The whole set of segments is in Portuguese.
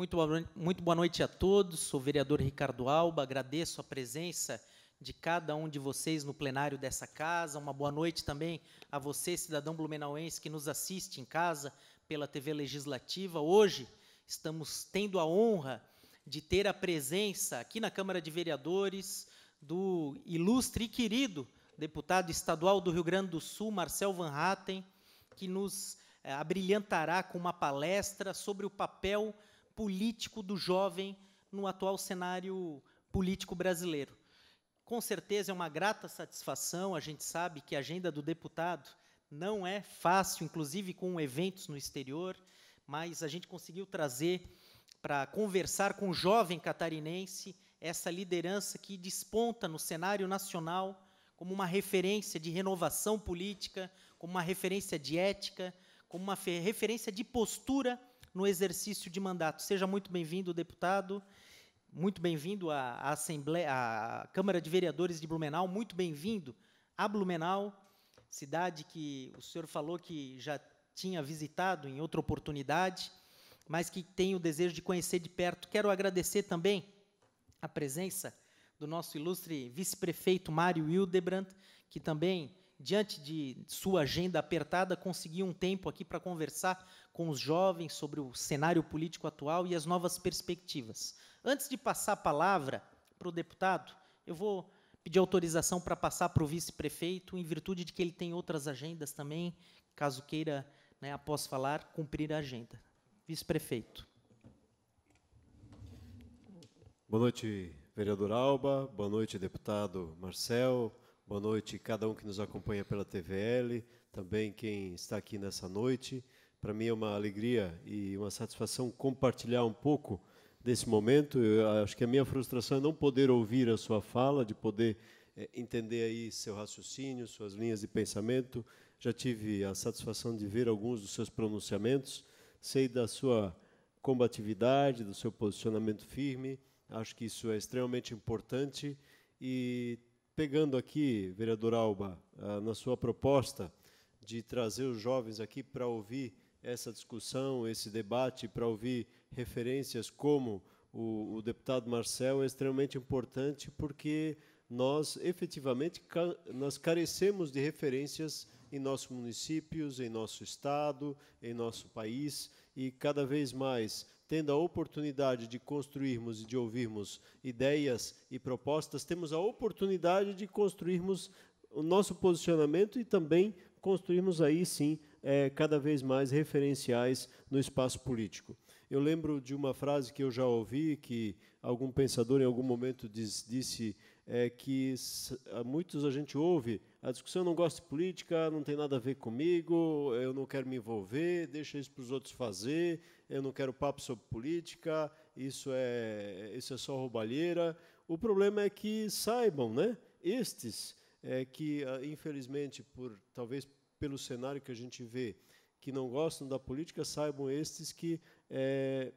Muito boa, noite, muito boa noite a todos. Sou o vereador Ricardo Alba. Agradeço a presença de cada um de vocês no plenário dessa casa. Uma boa noite também a você, cidadão blumenauense, que nos assiste em casa pela TV Legislativa. Hoje estamos tendo a honra de ter a presença aqui na Câmara de Vereadores do ilustre e querido deputado estadual do Rio Grande do Sul, Marcel Van Hatten, que nos eh, abrilhantará com uma palestra sobre o papel político do jovem no atual cenário político brasileiro. Com certeza é uma grata satisfação, a gente sabe que a agenda do deputado não é fácil, inclusive com eventos no exterior, mas a gente conseguiu trazer para conversar com o jovem catarinense essa liderança que desponta no cenário nacional como uma referência de renovação política, como uma referência de ética, como uma referência de postura no exercício de mandato. Seja muito bem-vindo, deputado. Muito bem-vindo à, Assembleia, à Câmara de Vereadores de Blumenau. Muito bem-vindo a Blumenau, cidade que o senhor falou que já tinha visitado em outra oportunidade, mas que tem o desejo de conhecer de perto. Quero agradecer também a presença do nosso ilustre vice-prefeito Mário Hildebrandt, que também diante de sua agenda apertada, conseguir um tempo aqui para conversar com os jovens sobre o cenário político atual e as novas perspectivas. Antes de passar a palavra para o deputado, eu vou pedir autorização para passar para o vice-prefeito, em virtude de que ele tem outras agendas também, caso queira, né, após falar, cumprir a agenda. Vice-prefeito. Boa noite, vereador Alba. Boa noite, deputado Marcel, Boa noite cada um que nos acompanha pela TVL, também quem está aqui nessa noite. Para mim é uma alegria e uma satisfação compartilhar um pouco desse momento. Eu acho que a minha frustração é não poder ouvir a sua fala, de poder é, entender aí seu raciocínio, suas linhas de pensamento. Já tive a satisfação de ver alguns dos seus pronunciamentos, sei da sua combatividade, do seu posicionamento firme. Acho que isso é extremamente importante e pegando aqui, vereador Alba, ah, na sua proposta de trazer os jovens aqui para ouvir essa discussão, esse debate, para ouvir referências como o, o, deputado Marcel é extremamente importante porque nós efetivamente nós carecemos de referências em nossos municípios, em nosso estado, em nosso país e cada vez mais tendo a oportunidade de construirmos e de ouvirmos ideias e propostas, temos a oportunidade de construirmos o nosso posicionamento e também construirmos aí sim é, cada vez mais referenciais no espaço político. Eu lembro de uma frase que eu já ouvi, que algum pensador em algum momento diz, disse é, que muitos a gente ouve a discussão eu não gosto de política, não tem nada a ver comigo, eu não quero me envolver, deixa isso para os outros fazer, eu não quero papo sobre política, isso é, isso é só roubalheira. O problema é que saibam, né? Estes é, que, ah, infelizmente, por talvez pelo cenário que a gente vê, que não gostam da política, saibam estes que, é,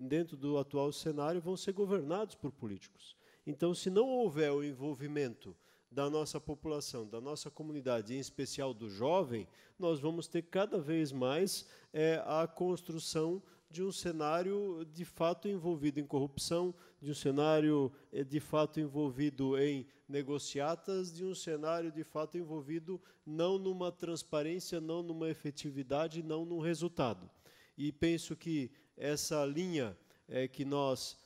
dentro do atual cenário, vão ser governados por políticos. Então, se não houver o envolvimento da nossa população, da nossa comunidade, em especial do jovem, nós vamos ter cada vez mais é, a construção de um cenário de fato envolvido em corrupção, de um cenário é, de fato envolvido em negociatas, de um cenário de fato envolvido não numa transparência, não numa efetividade, não num resultado. E penso que essa linha é, que nós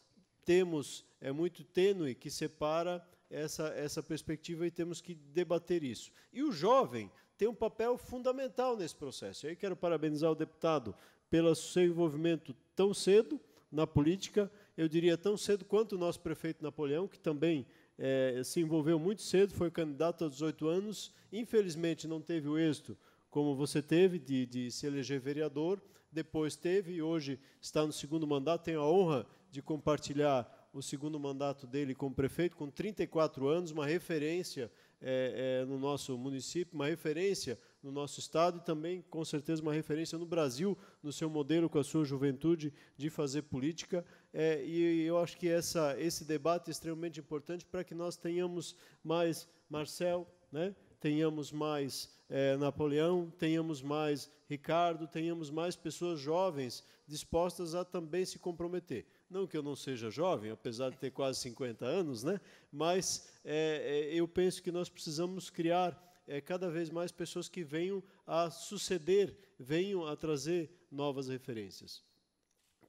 temos é muito tênue que separa essa, essa perspectiva e temos que debater isso. E o jovem tem um papel fundamental nesse processo. Eu quero parabenizar o deputado pelo seu envolvimento tão cedo na política, eu diria tão cedo quanto o nosso prefeito Napoleão, que também é, se envolveu muito cedo, foi candidato aos 18 anos, infelizmente não teve o êxito como você teve de, de se eleger vereador, depois teve e hoje está no segundo mandato, tenho a honra de compartilhar o segundo mandato dele como prefeito, com 34 anos, uma referência é, é, no nosso município, uma referência no nosso estado e também, com certeza, uma referência no Brasil, no seu modelo, com a sua juventude de fazer política. É, e eu acho que essa, esse debate é extremamente importante para que nós tenhamos mais Marcel, né? tenhamos mais é, Napoleão, tenhamos mais Ricardo, tenhamos mais pessoas jovens dispostas a também se comprometer. Não que eu não seja jovem, apesar de ter quase 50 anos, né? mas é, é, eu penso que nós precisamos criar é, cada vez mais pessoas que venham a suceder, venham a trazer novas referências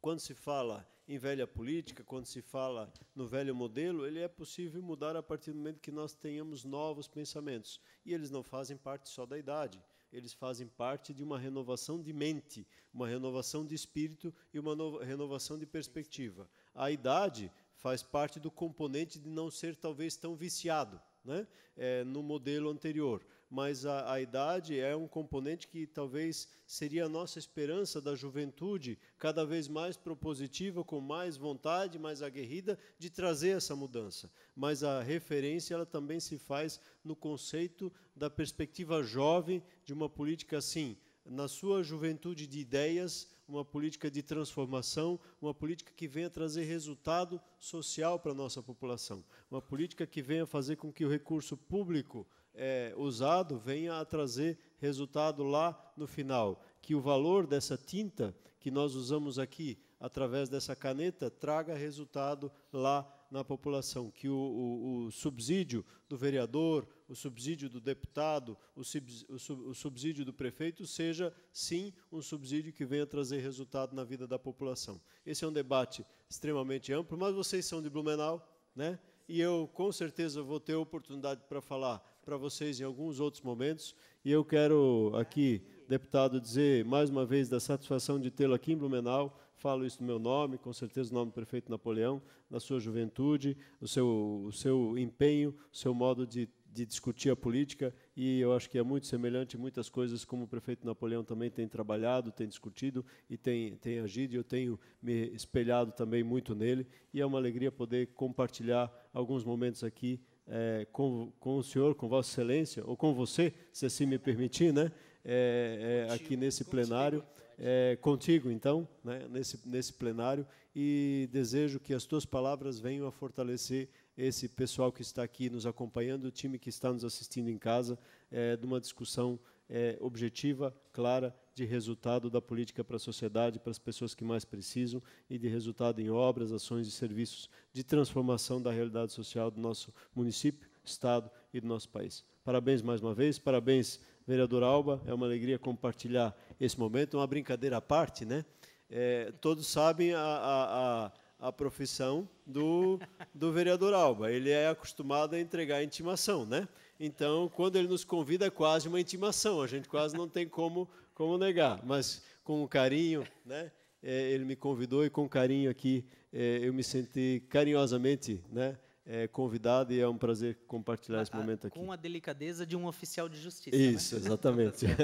quando se fala em velha política, quando se fala no velho modelo, ele é possível mudar a partir do momento que nós tenhamos novos pensamentos. E eles não fazem parte só da idade, eles fazem parte de uma renovação de mente, uma renovação de espírito e uma renovação de perspectiva. A idade faz parte do componente de não ser talvez tão viciado né? É, no modelo anterior mas a, a idade é um componente que talvez seria a nossa esperança da juventude, cada vez mais propositiva, com mais vontade, mais aguerrida, de trazer essa mudança. Mas a referência ela também se faz no conceito da perspectiva jovem de uma política assim, na sua juventude de ideias, uma política de transformação, uma política que venha trazer resultado social para a nossa população, uma política que venha fazer com que o recurso público é, usado venha a trazer resultado lá no final. Que o valor dessa tinta que nós usamos aqui através dessa caneta traga resultado lá na população. Que o, o, o subsídio do vereador, o subsídio do deputado, o, o subsídio do prefeito seja, sim, um subsídio que venha trazer resultado na vida da população. Esse é um debate extremamente amplo, mas vocês são de Blumenau, né? e eu com certeza vou ter oportunidade para falar para vocês em alguns outros momentos. E eu quero aqui, deputado, dizer mais uma vez da satisfação de tê-lo aqui em Blumenau. Falo isso no meu nome, com certeza o nome do prefeito Napoleão, na sua juventude, o seu, o seu empenho, o seu modo de, de discutir a política. E eu acho que é muito semelhante muitas coisas como o prefeito Napoleão também tem trabalhado, tem discutido e tem, tem agido. E eu tenho me espelhado também muito nele. E é uma alegria poder compartilhar alguns momentos aqui é, com, com o senhor, com Vossa Excelência, ou com você, se assim me permitir, né? É, é, aqui nesse plenário, é, contigo, então, né, nesse, nesse plenário, e desejo que as tuas palavras venham a fortalecer esse pessoal que está aqui nos acompanhando, o time que está nos assistindo em casa, é, de uma discussão é, objetiva, clara de resultado da política para a sociedade, para as pessoas que mais precisam, e de resultado em obras, ações e serviços de transformação da realidade social do nosso município, Estado e do nosso país. Parabéns mais uma vez, parabéns, vereador Alba, é uma alegria compartilhar esse momento, uma brincadeira à parte, né? É, todos sabem a, a, a a profissão do, do vereador Alba. Ele é acostumado a entregar intimação, né? Então, quando ele nos convida, é quase uma intimação. A gente quase não tem como como negar, mas com carinho, né? É, ele me convidou e com carinho aqui é, eu me senti carinhosamente, né? É, convidado e é um prazer compartilhar a, esse momento aqui. Com a delicadeza de um oficial de justiça. Né? Isso, né? exatamente.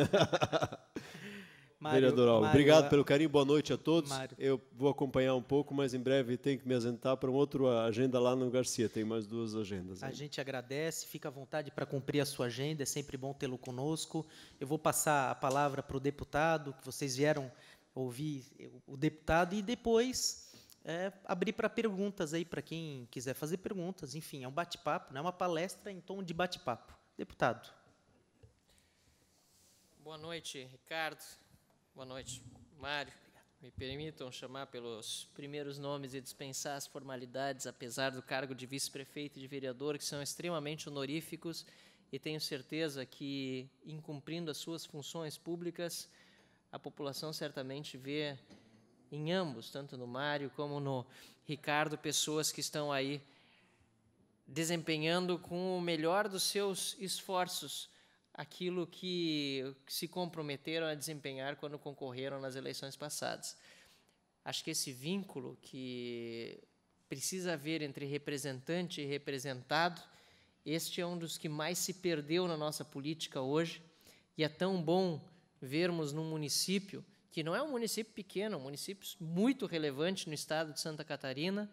Mário, Vereador Alves, Mário, obrigado pelo carinho, boa noite a todos. Mário. Eu vou acompanhar um pouco, mas em breve tenho que me assentar para uma outra agenda lá no Garcia, tem mais duas agendas. A gente agradece, fica à vontade para cumprir a sua agenda, é sempre bom tê-lo conosco. Eu vou passar a palavra para o deputado, que vocês vieram ouvir o deputado, e depois é, abrir para perguntas aí, para quem quiser fazer perguntas. Enfim, é um bate-papo, não é uma palestra em tom de bate-papo. Deputado. Boa noite, Ricardo. Boa noite, Mário. Me permitam chamar pelos primeiros nomes e dispensar as formalidades, apesar do cargo de vice-prefeito e de vereador, que são extremamente honoríficos, e tenho certeza que, incumprindo as suas funções públicas, a população certamente vê em ambos, tanto no Mário como no Ricardo, pessoas que estão aí desempenhando com o melhor dos seus esforços aquilo que se comprometeram a desempenhar quando concorreram nas eleições passadas. Acho que esse vínculo que precisa haver entre representante e representado, este é um dos que mais se perdeu na nossa política hoje, e é tão bom vermos num município que não é um município pequeno, é um município muito relevante no estado de Santa Catarina,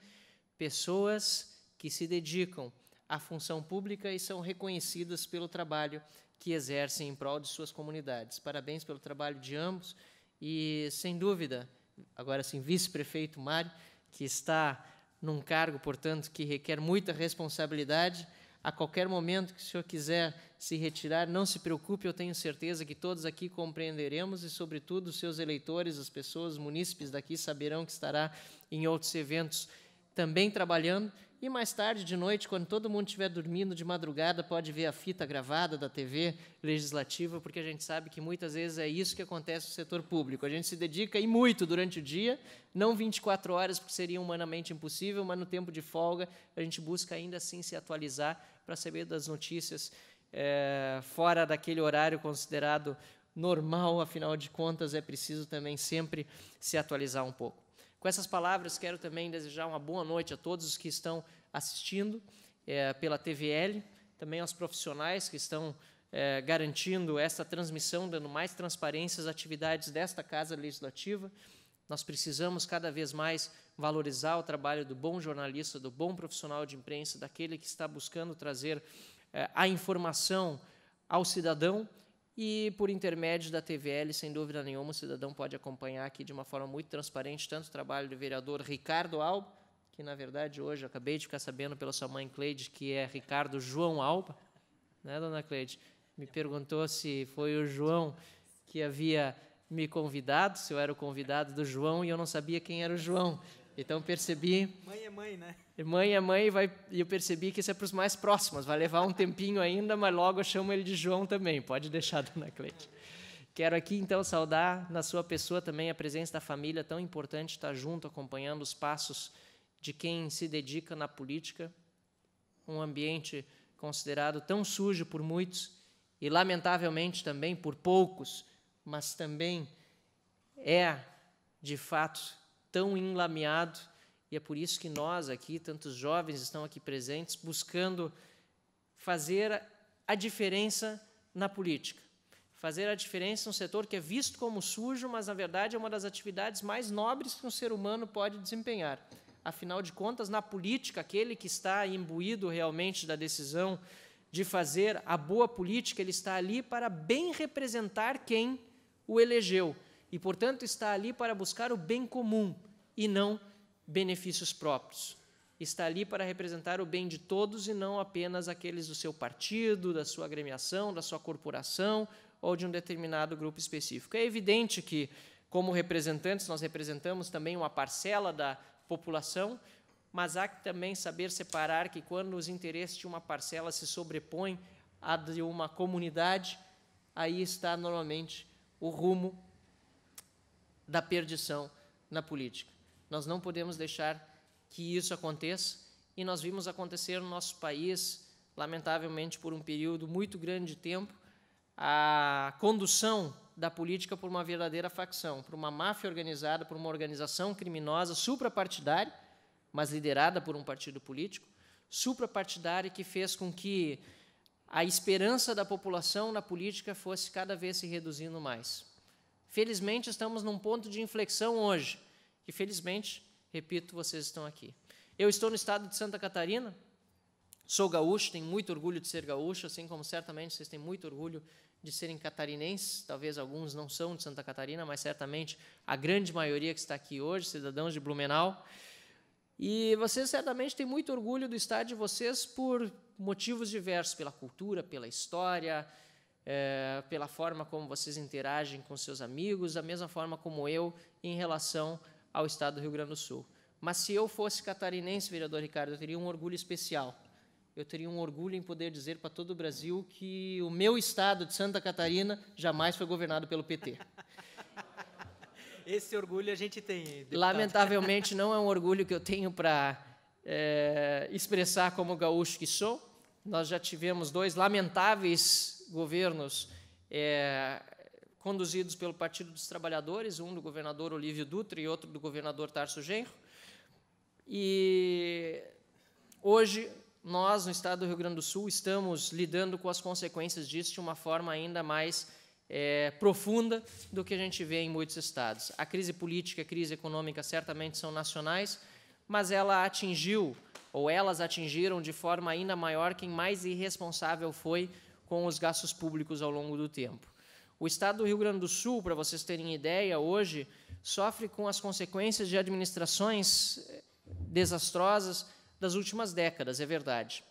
pessoas que se dedicam à função pública e são reconhecidas pelo trabalho que exercem em prol de suas comunidades. Parabéns pelo trabalho de ambos e, sem dúvida, agora sim, vice-prefeito Mário, que está num cargo, portanto, que requer muita responsabilidade. A qualquer momento que o senhor quiser se retirar, não se preocupe, eu tenho certeza que todos aqui compreenderemos e, sobretudo, os seus eleitores, as pessoas, os munícipes daqui saberão que estará em outros eventos também trabalhando e mais tarde de noite, quando todo mundo estiver dormindo de madrugada, pode ver a fita gravada da TV legislativa, porque a gente sabe que muitas vezes é isso que acontece no setor público. A gente se dedica e muito durante o dia, não 24 horas, porque seria humanamente impossível, mas no tempo de folga a gente busca ainda assim se atualizar para saber das notícias é, fora daquele horário considerado normal, afinal de contas é preciso também sempre se atualizar um pouco. Com essas palavras, quero também desejar uma boa noite a todos os que estão assistindo é, pela TVL, também aos profissionais que estão é, garantindo esta transmissão, dando mais transparência às atividades desta Casa Legislativa. Nós precisamos cada vez mais valorizar o trabalho do bom jornalista, do bom profissional de imprensa, daquele que está buscando trazer é, a informação ao cidadão e por intermédio da TVL, sem dúvida nenhuma, o cidadão pode acompanhar aqui de uma forma muito transparente tanto o trabalho do vereador Ricardo Alba, que na verdade hoje acabei de ficar sabendo pela sua mãe Cleide que é Ricardo João Alba, né, dona Cleide? Me perguntou se foi o João que havia me convidado, se eu era o convidado do João e eu não sabia quem era o João. Então percebi. Mãe é mãe, né? Mãe é mãe, vai, e eu percebi que isso é para os mais próximos. Vai levar um tempinho ainda, mas logo eu chamo ele de João também. Pode deixar, dona Cleide. Quero aqui então saudar na sua pessoa também a presença da família, tão importante estar junto, acompanhando os passos de quem se dedica na política, um ambiente considerado tão sujo por muitos e lamentavelmente também por poucos, mas também é de fato tão enlameado, e é por isso que nós aqui, tantos jovens estão aqui presentes, buscando fazer a diferença na política. Fazer a diferença num setor que é visto como sujo, mas na verdade é uma das atividades mais nobres que um ser humano pode desempenhar. Afinal de contas, na política, aquele que está imbuído realmente da decisão de fazer a boa política, ele está ali para bem representar quem o elegeu e, portanto, está ali para buscar o bem comum e não benefícios próprios. Está ali para representar o bem de todos e não apenas aqueles do seu partido, da sua agremiação, da sua corporação ou de um determinado grupo específico. É evidente que, como representantes, nós representamos também uma parcela da população, mas há que também saber separar que quando os interesses de uma parcela se sobrepõem a de uma comunidade, aí está normalmente o rumo da perdição na política. Nós não podemos deixar que isso aconteça e nós vimos acontecer no nosso país, lamentavelmente, por um período muito grande de tempo, a condução da política por uma verdadeira facção, por uma máfia organizada, por uma organização criminosa suprapartidária, mas liderada por um partido político, suprapartidária que fez com que a esperança da população na política fosse cada vez se reduzindo mais. Felizmente, estamos num ponto de inflexão hoje, e felizmente, repito, vocês estão aqui. Eu estou no estado de Santa Catarina, sou gaúcho, tenho muito orgulho de ser gaúcho, assim como certamente vocês têm muito orgulho de serem catarinenses, talvez alguns não são de Santa Catarina, mas certamente a grande maioria que está aqui hoje, cidadãos de Blumenau. E vocês certamente têm muito orgulho do estado de vocês por motivos diversos, pela cultura, pela história, é, pela forma como vocês interagem com seus amigos, da mesma forma como eu em relação ao Estado do Rio Grande do Sul. Mas se eu fosse catarinense, vereador Ricardo, eu teria um orgulho especial. Eu teria um orgulho em poder dizer para todo o Brasil que o meu estado de Santa Catarina jamais foi governado pelo PT. Esse orgulho a gente tem. Deputado. Lamentavelmente, não é um orgulho que eu tenho para é, expressar como gaúcho que sou. Nós já tivemos dois lamentáveis governos é, conduzidos pelo Partido dos Trabalhadores, um do governador Olívio Dutra e outro do governador Tarso Genro. E hoje nós, no estado do Rio Grande do Sul, estamos lidando com as consequências disso de uma forma ainda mais é, profunda do que a gente vê em muitos estados. A crise política e a crise econômica certamente são nacionais, mas ela atingiu, ou elas atingiram de forma ainda maior, quem mais irresponsável foi com os gastos públicos ao longo do tempo. O estado do Rio Grande do Sul, para vocês terem ideia, hoje sofre com as consequências de administrações eh, desastrosas das últimas décadas, é verdade.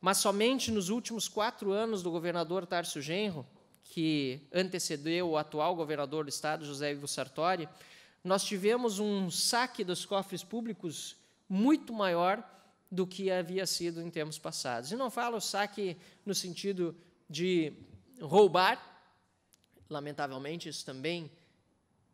Mas somente nos últimos quatro anos do governador Tarso Genro, que antecedeu o atual governador do Estado, José Ivo Sartori, nós tivemos um saque dos cofres públicos muito maior do que havia sido em tempos passados. E não falo saque no sentido de roubar. Lamentavelmente, isso também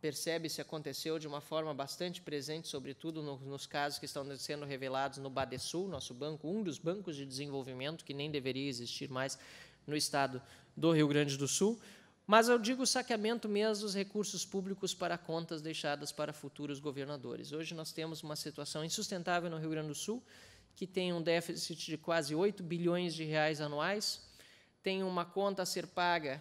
percebe-se aconteceu de uma forma bastante presente, sobretudo no, nos casos que estão sendo revelados no Badesul, nosso banco, um dos bancos de desenvolvimento que nem deveria existir mais no estado do Rio Grande do Sul. Mas eu digo saqueamento mesmo dos recursos públicos para contas deixadas para futuros governadores. Hoje nós temos uma situação insustentável no Rio Grande do Sul, que tem um déficit de quase 8 bilhões de reais anuais, tem uma conta a ser paga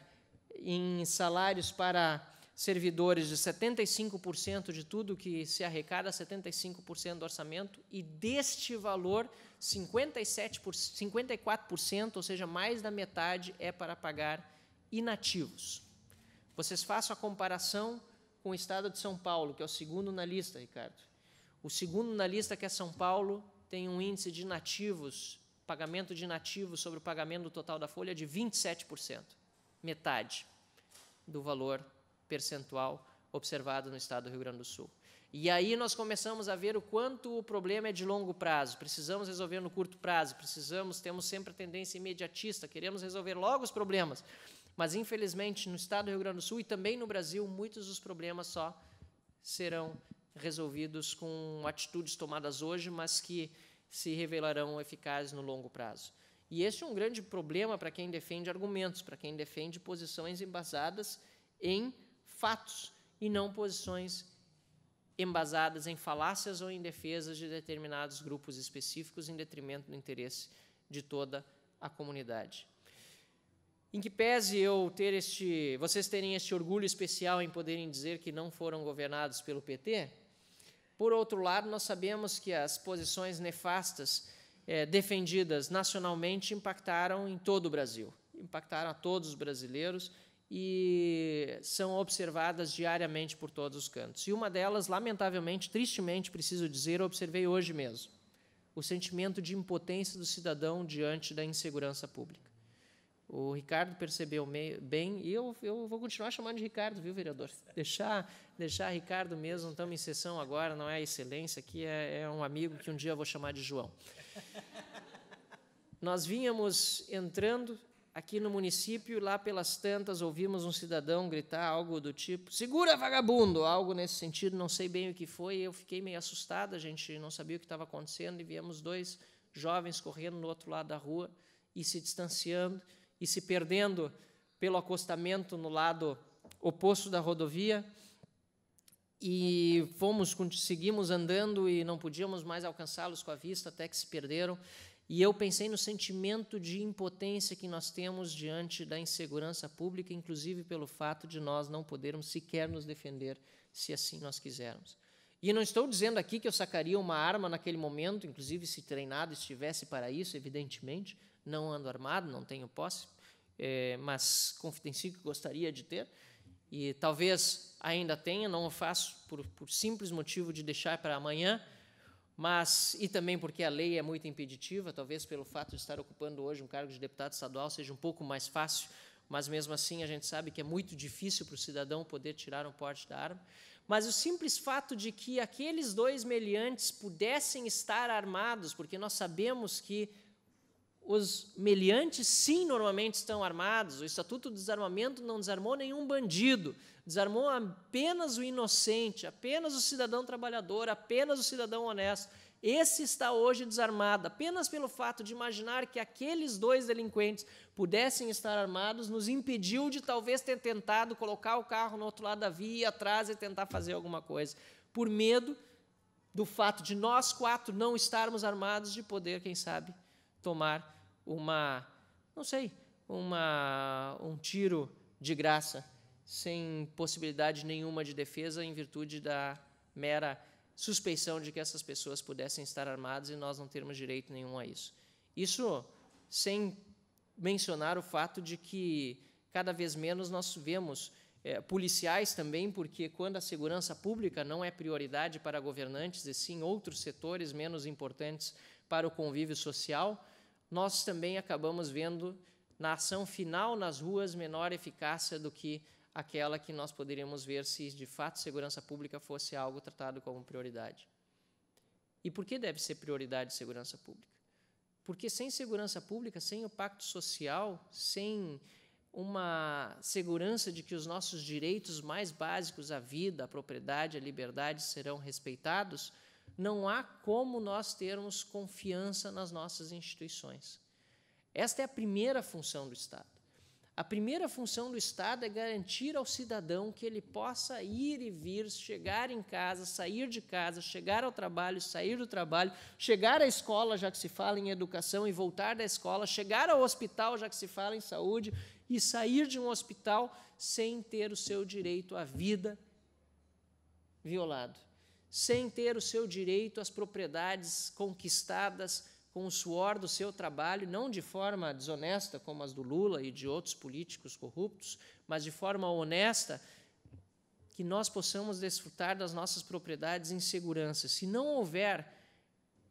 em salários para servidores de 75% de tudo que se arrecada, 75% do orçamento, e deste valor, 57 54%, ou seja, mais da metade, é para pagar inativos. Vocês façam a comparação com o Estado de São Paulo, que é o segundo na lista, Ricardo. O segundo na lista, que é São Paulo, tem um índice de inativos pagamento de nativo sobre o pagamento total da folha de 27%, metade do valor percentual observado no estado do Rio Grande do Sul. E aí nós começamos a ver o quanto o problema é de longo prazo. Precisamos resolver no curto prazo, precisamos, temos sempre a tendência imediatista, queremos resolver logo os problemas. Mas infelizmente no estado do Rio Grande do Sul e também no Brasil, muitos dos problemas só serão resolvidos com atitudes tomadas hoje, mas que se revelarão eficazes no longo prazo. E este é um grande problema para quem defende argumentos, para quem defende posições embasadas em fatos e não posições embasadas em falácias ou em defesas de determinados grupos específicos em detrimento do interesse de toda a comunidade. Em que pese eu ter este, vocês terem este orgulho especial em poderem dizer que não foram governados pelo PT, por outro lado, nós sabemos que as posições nefastas é, defendidas nacionalmente impactaram em todo o Brasil, impactaram a todos os brasileiros e são observadas diariamente por todos os cantos. E uma delas, lamentavelmente, tristemente, preciso dizer, observei hoje mesmo: o sentimento de impotência do cidadão diante da insegurança pública. O Ricardo percebeu bem, e eu, eu vou continuar chamando de Ricardo, viu, vereador? Deixar, deixar Ricardo mesmo, estamos em sessão agora, não é a excelência, aqui é, é um amigo que um dia eu vou chamar de João. Nós vínhamos entrando aqui no município, lá pelas tantas, ouvimos um cidadão gritar algo do tipo: segura vagabundo! Algo nesse sentido, não sei bem o que foi. Eu fiquei meio assustado, a gente não sabia o que estava acontecendo e viemos dois jovens correndo no outro lado da rua e se distanciando e se perdendo pelo acostamento no lado oposto da rodovia. E fomos, seguimos andando e não podíamos mais alcançá-los com a vista, até que se perderam. E eu pensei no sentimento de impotência que nós temos diante da insegurança pública, inclusive pelo fato de nós não podermos sequer nos defender se assim nós quisermos. E não estou dizendo aqui que eu sacaria uma arma naquele momento, inclusive se treinado estivesse para isso, evidentemente, não ando armado, não tenho posse, é, mas confidencio que gostaria de ter, e talvez ainda tenha, não o faço por, por simples motivo de deixar para amanhã, mas e também porque a lei é muito impeditiva, talvez pelo fato de estar ocupando hoje um cargo de deputado estadual seja um pouco mais fácil, mas mesmo assim a gente sabe que é muito difícil para o cidadão poder tirar um porte da arma. Mas o simples fato de que aqueles dois meliantes pudessem estar armados, porque nós sabemos que os meliantes, sim, normalmente estão armados. O Estatuto do Desarmamento não desarmou nenhum bandido, desarmou apenas o inocente, apenas o cidadão trabalhador, apenas o cidadão honesto. Esse está hoje desarmado, apenas pelo fato de imaginar que aqueles dois delinquentes pudessem estar armados, nos impediu de talvez ter tentado colocar o carro no outro lado da via, atrás e tentar fazer alguma coisa, por medo do fato de nós quatro não estarmos armados, de poder, quem sabe, tomar uma, não sei, uma, um tiro de graça, sem possibilidade nenhuma de defesa, em virtude da mera suspeição de que essas pessoas pudessem estar armadas e nós não termos direito nenhum a isso. Isso sem mencionar o fato de que cada vez menos nós vemos é, policiais também, porque quando a segurança pública não é prioridade para governantes, e sim outros setores menos importantes para o convívio social, nós também acabamos vendo na ação final nas ruas menor eficácia do que aquela que nós poderíamos ver se de fato segurança pública fosse algo tratado como prioridade. E por que deve ser prioridade segurança pública? Porque sem segurança pública, sem o pacto social, sem uma segurança de que os nossos direitos mais básicos, a vida, a propriedade, a liberdade, serão respeitados, não há como nós termos confiança nas nossas instituições. Esta é a primeira função do Estado. A primeira função do Estado é garantir ao cidadão que ele possa ir e vir, chegar em casa, sair de casa, chegar ao trabalho, sair do trabalho, chegar à escola, já que se fala em educação, e voltar da escola, chegar ao hospital, já que se fala em saúde, e sair de um hospital sem ter o seu direito à vida violado sem ter o seu direito às propriedades conquistadas com o suor do seu trabalho, não de forma desonesta como as do Lula e de outros políticos corruptos, mas de forma honesta, que nós possamos desfrutar das nossas propriedades em segurança. Se não houver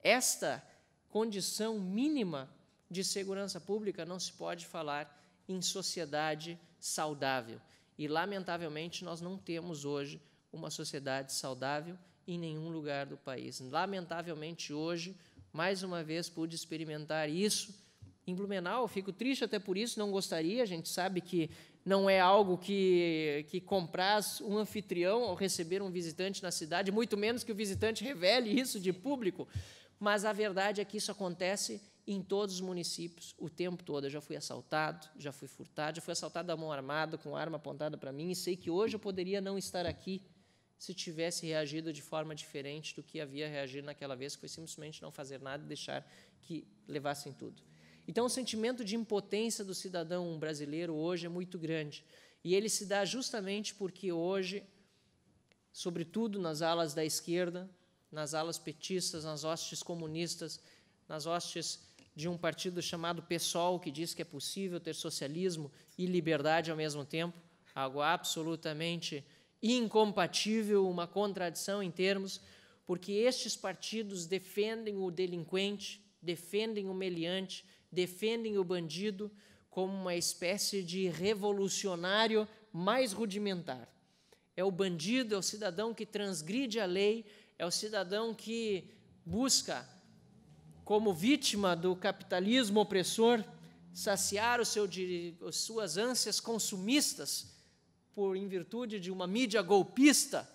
esta condição mínima de segurança pública, não se pode falar em sociedade saudável. E, lamentavelmente, nós não temos hoje uma sociedade saudável em nenhum lugar do país. Lamentavelmente, hoje, mais uma vez, pude experimentar isso. Em Blumenau, fico triste até por isso, não gostaria. A gente sabe que não é algo que, que compraz um anfitrião ao receber um visitante na cidade, muito menos que o visitante revele isso de público. Mas a verdade é que isso acontece em todos os municípios o tempo todo. Eu já fui assaltado, já fui furtado, já fui assaltado à mão armada, com arma apontada para mim, e sei que hoje eu poderia não estar aqui se tivesse reagido de forma diferente do que havia reagido naquela vez, que foi simplesmente não fazer nada e deixar que levassem tudo. Então, o sentimento de impotência do cidadão brasileiro hoje é muito grande. E ele se dá justamente porque hoje, sobretudo nas alas da esquerda, nas alas petistas, nas hostes comunistas, nas hostes de um partido chamado PSOL, que diz que é possível ter socialismo e liberdade ao mesmo tempo, algo absolutamente incompatível, uma contradição em termos, porque estes partidos defendem o delinquente, defendem o meliante, defendem o bandido como uma espécie de revolucionário mais rudimentar. É o bandido, é o cidadão que transgride a lei, é o cidadão que busca, como vítima do capitalismo opressor, saciar seu, suas ânsias consumistas por em virtude de uma mídia golpista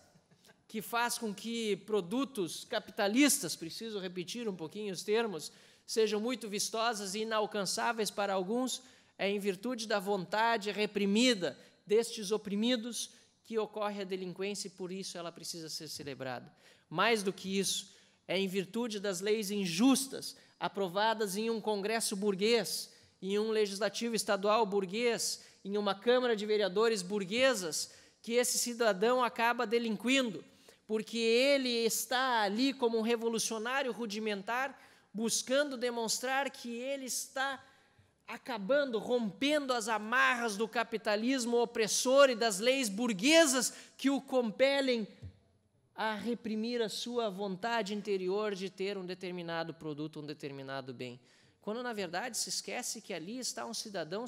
que faz com que produtos capitalistas, preciso repetir um pouquinho os termos, sejam muito vistosas e inalcançáveis para alguns, é em virtude da vontade reprimida destes oprimidos que ocorre a delinquência e por isso ela precisa ser celebrada. Mais do que isso, é em virtude das leis injustas aprovadas em um congresso burguês, em um legislativo estadual burguês, em uma Câmara de Vereadores burguesas que esse cidadão acaba delinquindo, porque ele está ali como um revolucionário rudimentar, buscando demonstrar que ele está acabando, rompendo as amarras do capitalismo opressor e das leis burguesas que o compelem a reprimir a sua vontade interior de ter um determinado produto, um determinado bem quando na verdade se esquece que ali está um cidadão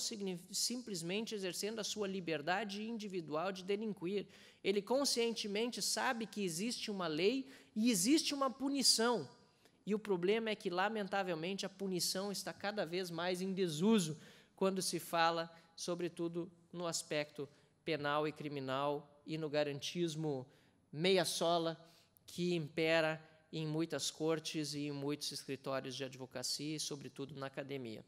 simplesmente exercendo a sua liberdade individual de delinquir. Ele conscientemente sabe que existe uma lei e existe uma punição. E o problema é que, lamentavelmente, a punição está cada vez mais em desuso quando se fala, sobretudo, no aspecto penal e criminal e no garantismo meia-sola que impera em muitas cortes e em muitos escritórios de advocacia e, sobretudo, na academia.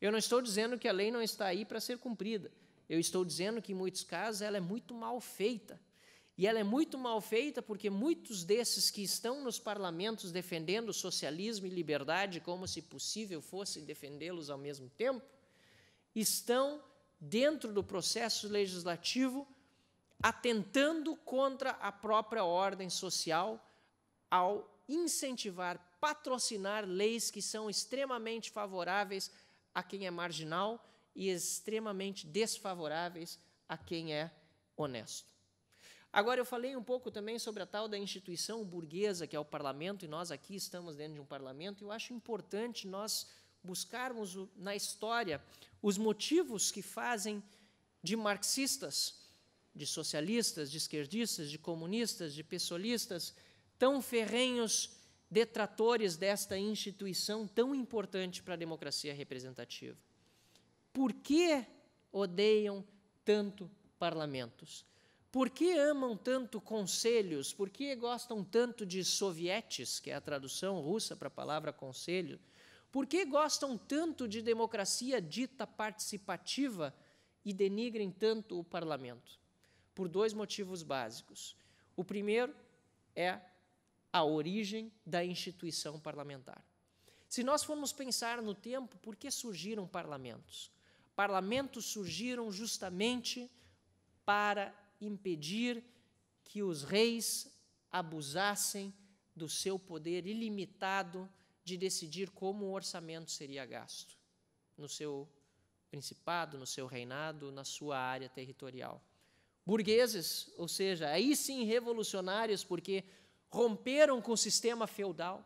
Eu não estou dizendo que a lei não está aí para ser cumprida. Eu estou dizendo que, em muitos casos, ela é muito mal feita. E ela é muito mal feita porque muitos desses que estão nos parlamentos defendendo socialismo e liberdade como se possível fosse defendê-los ao mesmo tempo, estão dentro do processo legislativo atentando contra a própria ordem social ao incentivar, patrocinar leis que são extremamente favoráveis a quem é marginal e extremamente desfavoráveis a quem é honesto. Agora, eu falei um pouco também sobre a tal da instituição burguesa, que é o parlamento, e nós aqui estamos dentro de um parlamento, e eu acho importante nós buscarmos na história os motivos que fazem de marxistas, de socialistas, de esquerdistas, de comunistas, de pessoalistas, tão ferrenhos detratores desta instituição tão importante para a democracia representativa? Por que odeiam tanto parlamentos? Por que amam tanto conselhos? Por que gostam tanto de sovietes, que é a tradução russa para a palavra conselho? Por que gostam tanto de democracia dita participativa e denigrem tanto o parlamento? Por dois motivos básicos. O primeiro é a origem da instituição parlamentar. Se nós formos pensar no tempo, por que surgiram parlamentos? Parlamentos surgiram justamente para impedir que os reis abusassem do seu poder ilimitado de decidir como o orçamento seria gasto no seu principado, no seu reinado, na sua área territorial. Burgueses, ou seja, aí sim revolucionários, porque romperam com o sistema feudal.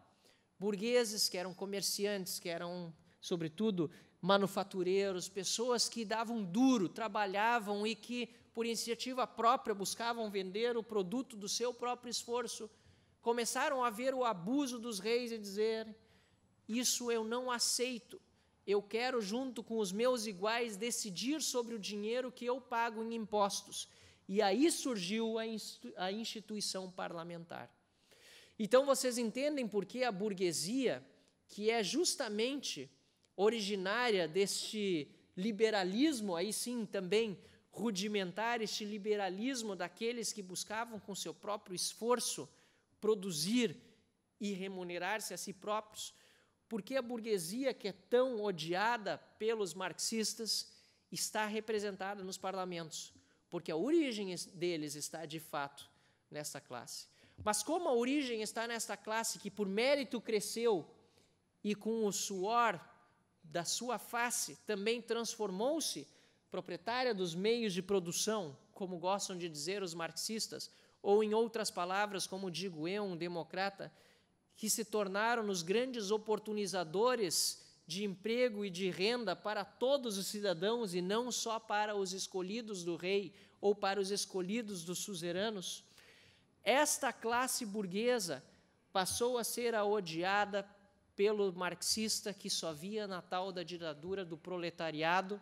Burgueses que eram comerciantes, que eram, sobretudo, manufatureiros, pessoas que davam duro, trabalhavam e que, por iniciativa própria, buscavam vender o produto do seu próprio esforço, começaram a ver o abuso dos reis e dizer: Isso eu não aceito. Eu quero, junto com os meus iguais, decidir sobre o dinheiro que eu pago em impostos. E aí surgiu a instituição parlamentar. Então vocês entendem por que a burguesia, que é justamente originária deste liberalismo, aí sim também rudimentar, este liberalismo daqueles que buscavam com seu próprio esforço produzir e remunerar-se a si próprios, por que a burguesia, que é tão odiada pelos marxistas, está representada nos parlamentos? Porque a origem deles está, de fato, nessa classe. Mas como a origem está nesta classe que por mérito cresceu e com o suor da sua face também transformou-se proprietária dos meios de produção, como gostam de dizer os marxistas, ou em outras palavras, como digo eu, um democrata, que se tornaram os grandes oportunizadores de emprego e de renda para todos os cidadãos e não só para os escolhidos do rei ou para os escolhidos dos suzeranos. Esta classe burguesa passou a ser a odiada pelo marxista que só via na tal da ditadura do proletariado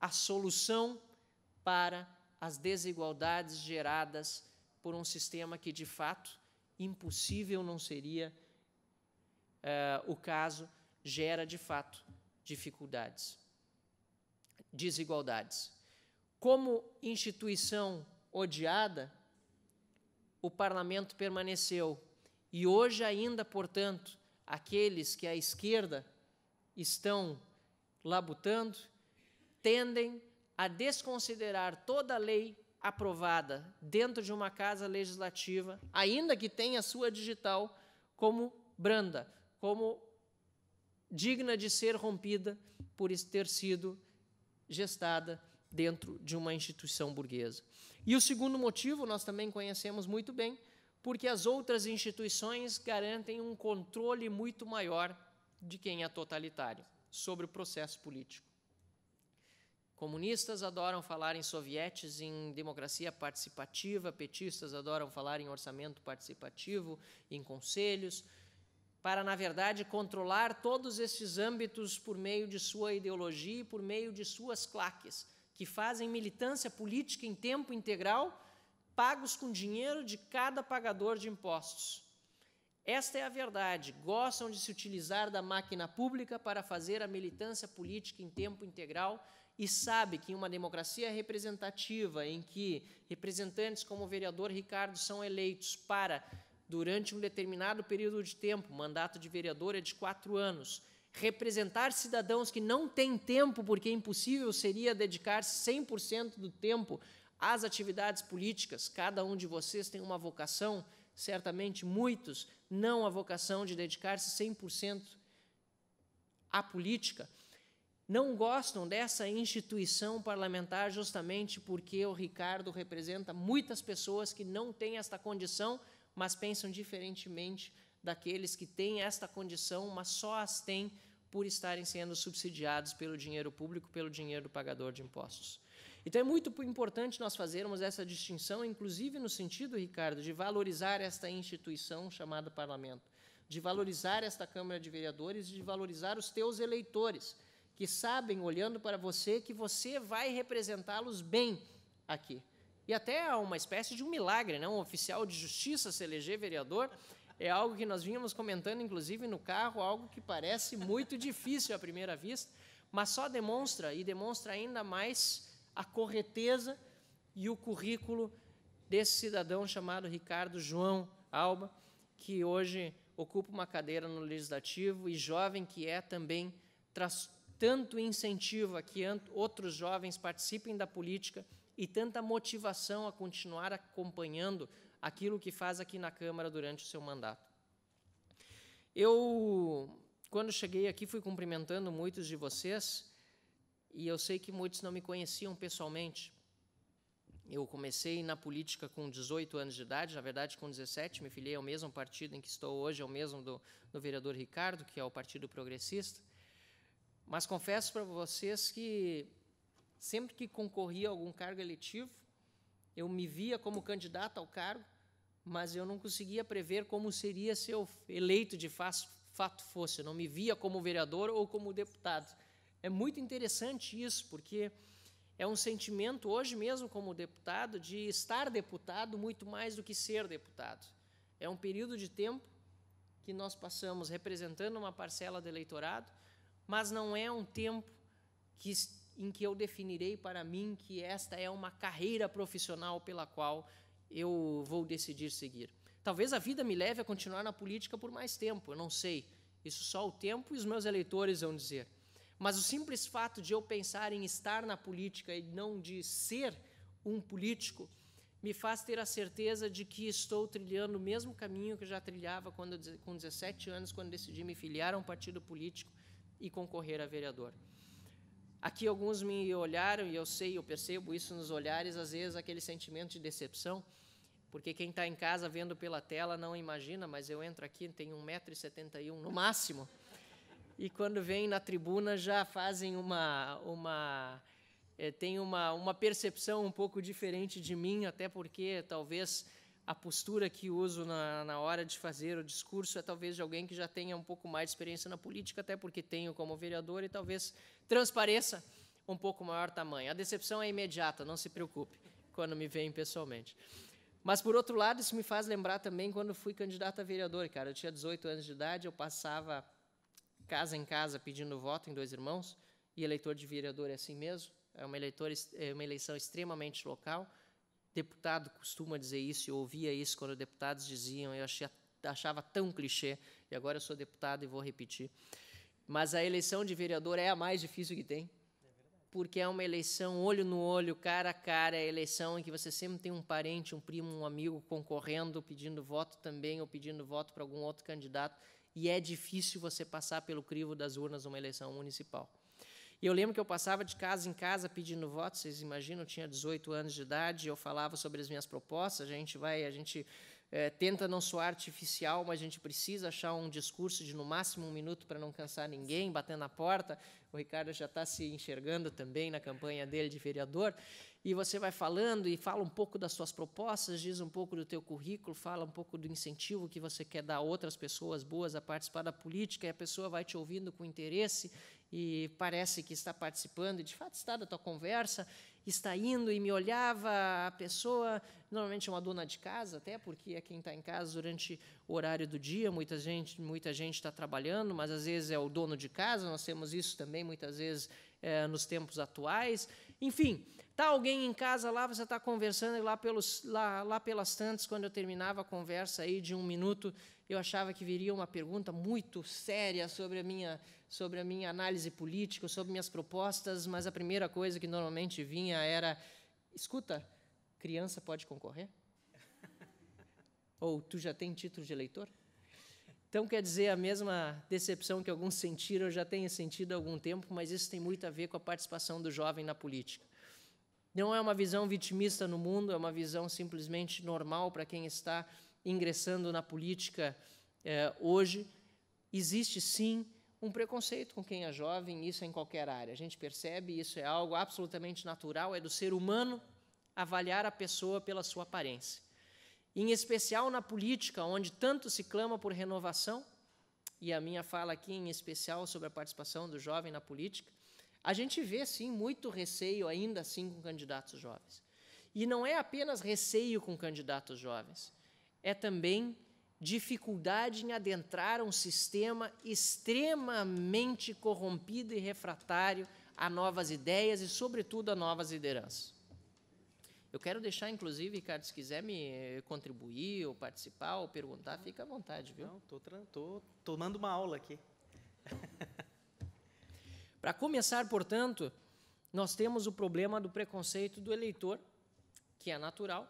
a solução para as desigualdades geradas por um sistema que, de fato, impossível não seria eh, o caso, gera, de fato, dificuldades, desigualdades. Como instituição odiada, o parlamento permaneceu. E hoje ainda, portanto, aqueles que à esquerda estão labutando tendem a desconsiderar toda a lei aprovada dentro de uma casa legislativa, ainda que tenha sua digital como branda, como digna de ser rompida por ter sido gestada dentro de uma instituição burguesa. E o segundo motivo nós também conhecemos muito bem, porque as outras instituições garantem um controle muito maior de quem é totalitário sobre o processo político. Comunistas adoram falar em sovietes, em democracia participativa, petistas adoram falar em orçamento participativo, em conselhos, para, na verdade, controlar todos esses âmbitos por meio de sua ideologia e por meio de suas claques, que fazem militância política em tempo integral, pagos com dinheiro de cada pagador de impostos. Esta é a verdade. Gostam de se utilizar da máquina pública para fazer a militância política em tempo integral e sabe que em uma democracia representativa, em que representantes como o vereador Ricardo são eleitos para, durante um determinado período de tempo, o mandato de vereador é de quatro anos, representar cidadãos que não têm tempo, porque impossível seria dedicar 100% do tempo às atividades políticas. Cada um de vocês tem uma vocação, certamente muitos não a vocação de dedicar-se 100% à política. Não gostam dessa instituição parlamentar justamente porque o Ricardo representa muitas pessoas que não têm esta condição, mas pensam diferentemente daqueles que têm esta condição, mas só as têm por estarem sendo subsidiados pelo dinheiro público, pelo dinheiro do pagador de impostos. Então é muito importante nós fazermos essa distinção, inclusive no sentido, Ricardo, de valorizar esta instituição chamada parlamento, de valorizar esta Câmara de Vereadores, e de valorizar os teus eleitores, que sabem, olhando para você, que você vai representá-los bem aqui. E até há uma espécie de um milagre, né? um oficial de justiça se eleger vereador é algo que nós vínhamos comentando, inclusive, no carro, algo que parece muito difícil à primeira vista, mas só demonstra, e demonstra ainda mais, a correteza e o currículo desse cidadão chamado Ricardo João Alba, que hoje ocupa uma cadeira no Legislativo e jovem que é também, traz tanto incentivo a que outros jovens participem da política e tanta motivação a continuar acompanhando aquilo que faz aqui na Câmara durante o seu mandato. Eu, quando cheguei aqui, fui cumprimentando muitos de vocês e eu sei que muitos não me conheciam pessoalmente. Eu comecei na política com 18 anos de idade, na verdade, com 17, me filiei ao mesmo partido em que estou hoje, ao mesmo do, do vereador Ricardo, que é o Partido Progressista. Mas confesso para vocês que sempre que concorria a algum cargo eletivo, eu me via como candidato ao cargo mas eu não conseguia prever como seria se eu eleito de fato fosse. Eu não me via como vereador ou como deputado. É muito interessante isso, porque é um sentimento, hoje mesmo, como deputado, de estar deputado muito mais do que ser deputado. É um período de tempo que nós passamos representando uma parcela do eleitorado, mas não é um tempo que, em que eu definirei para mim que esta é uma carreira profissional pela qual eu vou decidir seguir. Talvez a vida me leve a continuar na política por mais tempo, eu não sei. Isso só o tempo e os meus eleitores vão dizer. Mas o simples fato de eu pensar em estar na política e não de ser um político me faz ter a certeza de que estou trilhando o mesmo caminho que eu já trilhava quando, com 17 anos, quando decidi me filiar a um partido político e concorrer a vereador. Aqui alguns me olharam, e eu sei, eu percebo isso nos olhares, às vezes aquele sentimento de decepção, porque quem está em casa vendo pela tela não imagina, mas eu entro aqui, tenho 1,71m no máximo, e quando vem na tribuna já fazem uma. uma é, tem uma, uma percepção um pouco diferente de mim, até porque talvez a postura que uso na, na hora de fazer o discurso é talvez de alguém que já tenha um pouco mais de experiência na política, até porque tenho como vereador e talvez transpareça um pouco maior tamanho. A decepção é imediata, não se preocupe quando me veem pessoalmente. Mas, por outro lado, isso me faz lembrar também quando fui candidato a vereador, cara. Eu tinha 18 anos de idade, eu passava casa em casa pedindo voto em dois irmãos, e eleitor de vereador é assim mesmo. É uma, eleitor, é uma eleição extremamente local. Deputado costuma dizer isso, eu ouvia isso quando deputados diziam, eu achava tão clichê, e agora eu sou deputado e vou repetir. Mas a eleição de vereador é a mais difícil que tem, porque é uma eleição olho no olho, cara a cara, é eleição em que você sempre tem um parente, um primo, um amigo concorrendo, pedindo voto também, ou pedindo voto para algum outro candidato, e é difícil você passar pelo crivo das urnas numa eleição municipal. E eu lembro que eu passava de casa em casa pedindo voto, vocês imaginam, eu tinha 18 anos de idade, eu falava sobre as minhas propostas, a gente vai, a gente é, tenta não soar artificial, mas a gente precisa achar um discurso de no máximo um minuto para não cansar ninguém, batendo na porta. O Ricardo já está se enxergando também na campanha dele de vereador. E você vai falando e fala um pouco das suas propostas, diz um pouco do teu currículo, fala um pouco do incentivo que você quer dar a outras pessoas boas a participar da política, e a pessoa vai te ouvindo com interesse e parece que está participando, e de fato está da tua conversa, está indo e me olhava a pessoa, normalmente é uma dona de casa, até porque é quem está em casa durante o horário do dia, muita gente muita gente está trabalhando, mas às vezes é o dono de casa, nós temos isso também muitas vezes é, nos tempos atuais. Enfim, tá alguém em casa lá, você está conversando e lá, pelos, lá, lá pelas tantas, quando eu terminava a conversa aí de um minuto, eu achava que viria uma pergunta muito séria sobre a minha sobre a minha análise política, sobre minhas propostas, mas a primeira coisa que normalmente vinha era: escuta, criança pode concorrer? Ou tu já tem título de eleitor? Então, quer dizer, a mesma decepção que alguns sentiram, eu já tenho sentido há algum tempo, mas isso tem muito a ver com a participação do jovem na política. Não é uma visão vitimista no mundo, é uma visão simplesmente normal para quem está ingressando na política eh, hoje. Existe sim um preconceito com quem é jovem, isso é em qualquer área. A gente percebe, isso é algo absolutamente natural, é do ser humano avaliar a pessoa pela sua aparência. Em especial na política, onde tanto se clama por renovação, e a minha fala aqui em especial sobre a participação do jovem na política, a gente vê sim muito receio ainda assim com candidatos jovens. E não é apenas receio com candidatos jovens, é também dificuldade em adentrar um sistema extremamente corrompido e refratário a novas ideias e, sobretudo, a novas lideranças. Eu quero deixar, inclusive, Ricardo, se quiser me eh, contribuir ou participar ou perguntar, fica à vontade, viu? Não, estou tomando uma aula aqui. Para começar, portanto, nós temos o problema do preconceito do eleitor, que é natural,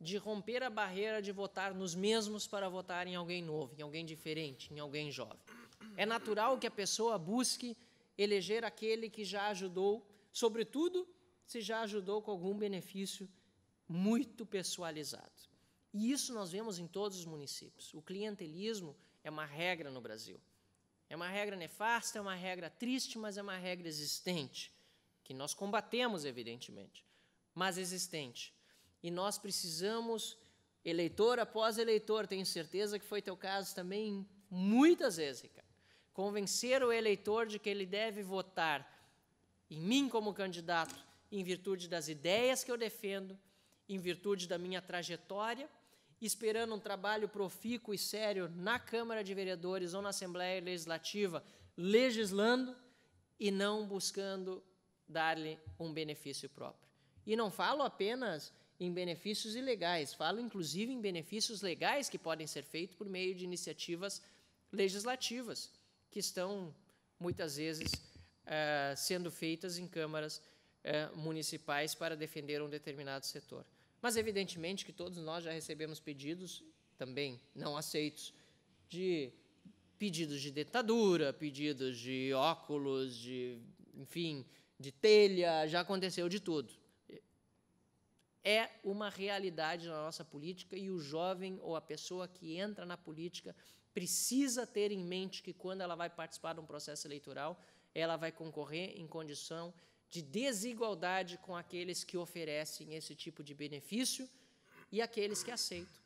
de romper a barreira de votar nos mesmos para votar em alguém novo, em alguém diferente, em alguém jovem. É natural que a pessoa busque eleger aquele que já ajudou, sobretudo se já ajudou com algum benefício muito pessoalizado. E isso nós vemos em todos os municípios. O clientelismo é uma regra no Brasil. É uma regra nefasta, é uma regra triste, mas é uma regra existente, que nós combatemos, evidentemente, mas existente. E nós precisamos, eleitor após eleitor, tenho certeza que foi teu caso também muitas vezes, Ricardo, convencer o eleitor de que ele deve votar em mim como candidato em virtude das ideias que eu defendo, em virtude da minha trajetória, esperando um trabalho profícuo e sério na Câmara de Vereadores ou na Assembleia Legislativa, legislando e não buscando dar-lhe um benefício próprio. E não falo apenas em benefícios ilegais. Falo, inclusive, em benefícios legais que podem ser feitos por meio de iniciativas legislativas, que estão, muitas vezes, eh, sendo feitas em câmaras eh, municipais para defender um determinado setor. Mas, evidentemente, que todos nós já recebemos pedidos, também não aceitos, de pedidos de dentadura, pedidos de óculos, de, enfim, de telha, já aconteceu de tudo é uma realidade na nossa política e o jovem ou a pessoa que entra na política precisa ter em mente que quando ela vai participar de um processo eleitoral, ela vai concorrer em condição de desigualdade com aqueles que oferecem esse tipo de benefício e aqueles que aceitam.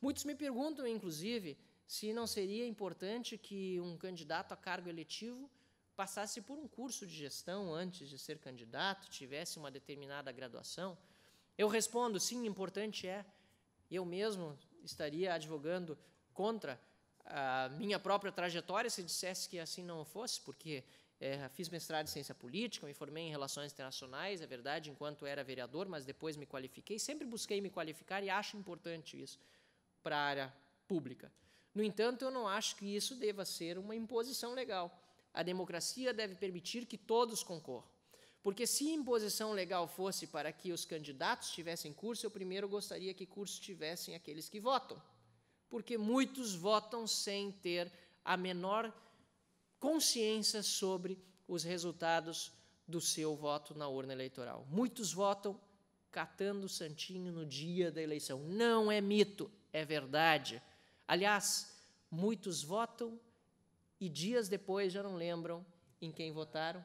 Muitos me perguntam, inclusive, se não seria importante que um candidato a cargo eletivo passasse por um curso de gestão antes de ser candidato, tivesse uma determinada graduação. Eu respondo, sim, importante é. Eu mesmo estaria advogando contra a minha própria trajetória se dissesse que assim não fosse, porque é, fiz mestrado em ciência política, me formei em relações internacionais, é verdade, enquanto era vereador, mas depois me qualifiquei. Sempre busquei me qualificar e acho importante isso para a área pública. No entanto, eu não acho que isso deva ser uma imposição legal. A democracia deve permitir que todos concorram. Porque se imposição legal fosse para que os candidatos tivessem curso, eu primeiro gostaria que curso tivessem aqueles que votam. Porque muitos votam sem ter a menor consciência sobre os resultados do seu voto na urna eleitoral. Muitos votam catando santinho no dia da eleição. Não é mito, é verdade. Aliás, muitos votam e dias depois já não lembram em quem votaram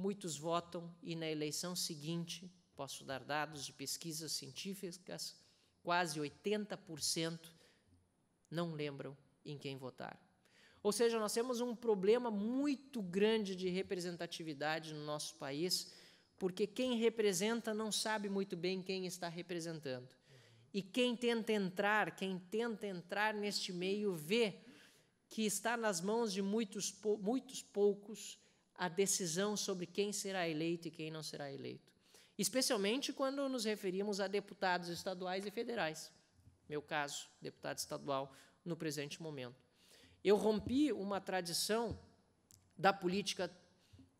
muitos votam e na eleição seguinte, posso dar dados de pesquisas científicas, quase 80% não lembram em quem votar Ou seja, nós temos um problema muito grande de representatividade no nosso país, porque quem representa não sabe muito bem quem está representando. E quem tenta entrar, quem tenta entrar neste meio vê que está nas mãos de muitos, muitos poucos a decisão sobre quem será eleito e quem não será eleito. Especialmente quando nos referimos a deputados estaduais e federais. Meu caso, deputado estadual, no presente momento. Eu rompi uma tradição da política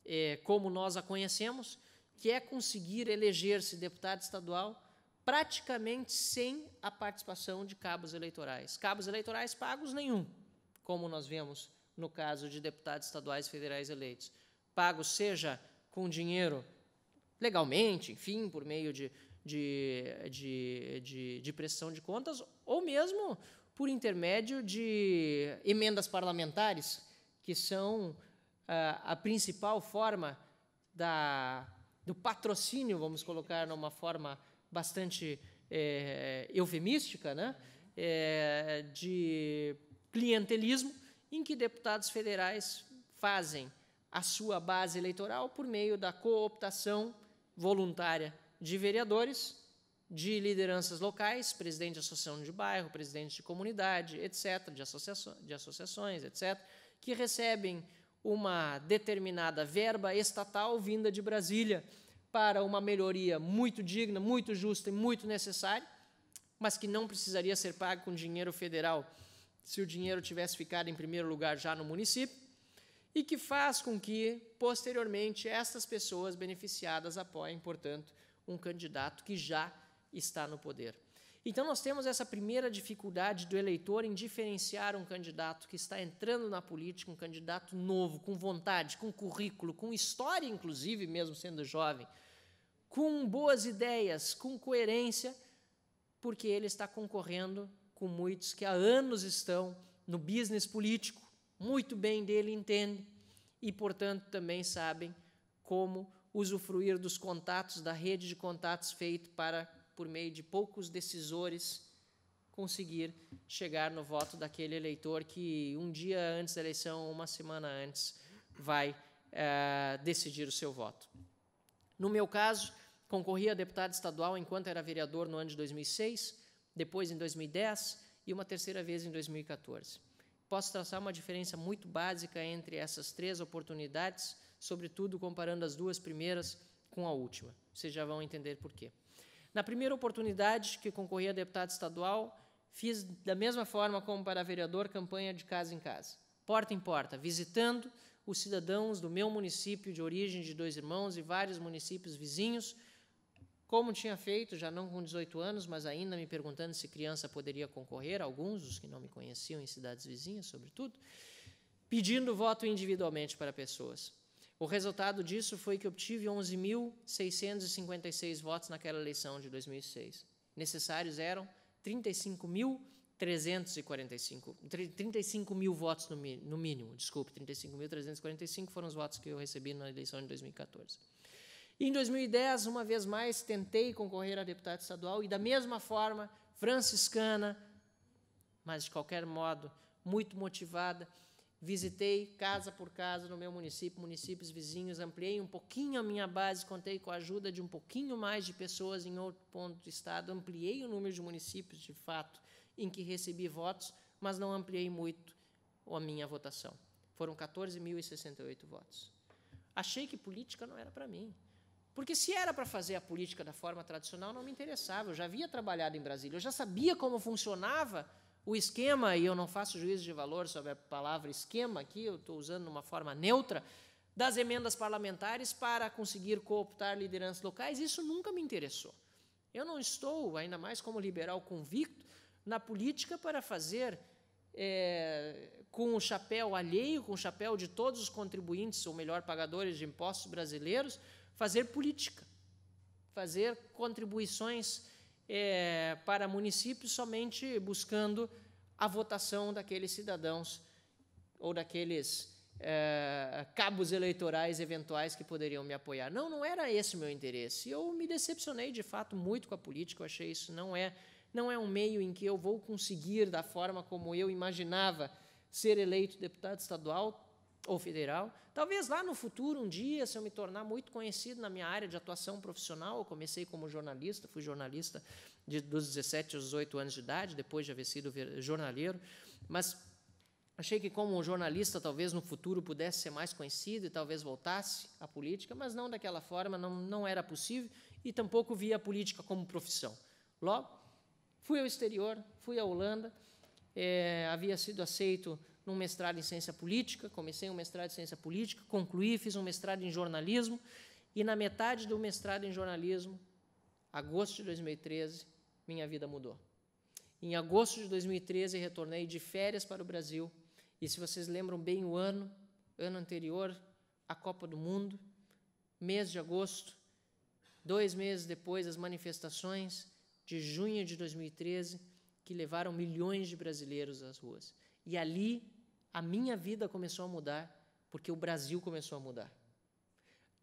é, como nós a conhecemos, que é conseguir eleger-se deputado estadual praticamente sem a participação de cabos eleitorais. Cabos eleitorais pagos nenhum, como nós vemos no caso de deputados estaduais e federais eleitos pago seja com dinheiro legalmente, enfim, por meio de, de, de, de, de prestação de contas, ou mesmo por intermédio de emendas parlamentares, que são a, ah, a principal forma da, do patrocínio, vamos colocar numa forma bastante é, eufemística, né? É, de clientelismo, em que deputados federais fazem a sua base eleitoral por meio da cooptação voluntária de vereadores, de lideranças locais, presidente de associação de bairro, presidente de comunidade, etc., de, de associações, etc., que recebem uma determinada verba estatal vinda de Brasília para uma melhoria muito digna, muito justa e muito necessária, mas que não precisaria ser paga com dinheiro federal se o dinheiro tivesse ficado em primeiro lugar já no município e que faz com que, posteriormente, essas pessoas beneficiadas apoiem, portanto, um candidato que já está no poder. Então, nós temos essa primeira dificuldade do eleitor em diferenciar um candidato que está entrando na política, um candidato novo, com vontade, com currículo, com história, inclusive, mesmo sendo jovem, com boas ideias, com coerência, porque ele está concorrendo com muitos que há anos estão no business político muito bem dele entendem e, portanto, também sabem como usufruir dos contatos, da rede de contatos feito para, por meio de poucos decisores, conseguir chegar no voto daquele eleitor que um dia antes da eleição, uma semana antes, vai é, decidir o seu voto. No meu caso, concorri a deputado estadual enquanto era vereador no ano de 2006, depois em 2010 e uma terceira vez em 2014. Posso traçar uma diferença muito básica entre essas três oportunidades, sobretudo comparando as duas primeiras com a última. Vocês já vão entender por quê. Na primeira oportunidade que concorri a deputado estadual, fiz da mesma forma como para vereador campanha de casa em casa, porta em porta, visitando os cidadãos do meu município de origem de Dois Irmãos e vários municípios vizinhos como tinha feito, já não com 18 anos, mas ainda me perguntando se criança poderia concorrer, alguns os que não me conheciam em cidades vizinhas, sobretudo, pedindo voto individualmente para pessoas. O resultado disso foi que obtive 11.656 votos naquela eleição de 2006. Necessários eram 35.345, 35 mil votos no, no mínimo, desculpe, 35.345 foram os votos que eu recebi na eleição de 2014. Em 2010, uma vez mais, tentei concorrer a deputado estadual e, da mesma forma, franciscana, mas de qualquer modo, muito motivada, visitei casa por casa no meu município, municípios vizinhos, ampliei um pouquinho a minha base, contei com a ajuda de um pouquinho mais de pessoas em outro ponto do estado, ampliei o número de municípios, de fato, em que recebi votos, mas não ampliei muito a minha votação. Foram 14.068 votos. Achei que política não era para mim. Porque se era para fazer a política da forma tradicional, não me interessava. Eu já havia trabalhado em Brasília, eu já sabia como funcionava o esquema, e eu não faço juízo de valor sobre a palavra esquema aqui, eu estou usando de uma forma neutra, das emendas parlamentares para conseguir cooptar lideranças locais, isso nunca me interessou. Eu não estou, ainda mais como liberal convicto, na política para fazer é, com o chapéu alheio, com o chapéu de todos os contribuintes, ou melhor, pagadores de impostos brasileiros, fazer política, fazer contribuições é, para municípios somente buscando a votação daqueles cidadãos ou daqueles é, cabos eleitorais eventuais que poderiam me apoiar. Não, não era esse o meu interesse. Eu me decepcionei, de fato, muito com a política. Eu achei isso não é, não é um meio em que eu vou conseguir, da forma como eu imaginava, ser eleito deputado estadual ou federal. Talvez lá no futuro, um dia, se eu me tornar muito conhecido na minha área de atuação profissional, eu comecei como jornalista, fui jornalista de, dos 17 aos 18 anos de idade, depois de haver sido jornaleiro, mas achei que como jornalista talvez no futuro pudesse ser mais conhecido e talvez voltasse à política, mas não daquela forma, não, não era possível e tampouco via a política como profissão. Logo, fui ao exterior, fui à Holanda, é, havia sido aceito num mestrado em ciência política, comecei um mestrado em ciência política, concluí, fiz um mestrado em jornalismo, e na metade do mestrado em jornalismo, agosto de 2013, minha vida mudou. Em agosto de 2013, retornei de férias para o Brasil, e se vocês lembram bem o ano, ano anterior à Copa do Mundo, mês de agosto, dois meses depois as manifestações de junho de 2013, que levaram milhões de brasileiros às ruas. E ali a minha vida começou a mudar porque o Brasil começou a mudar.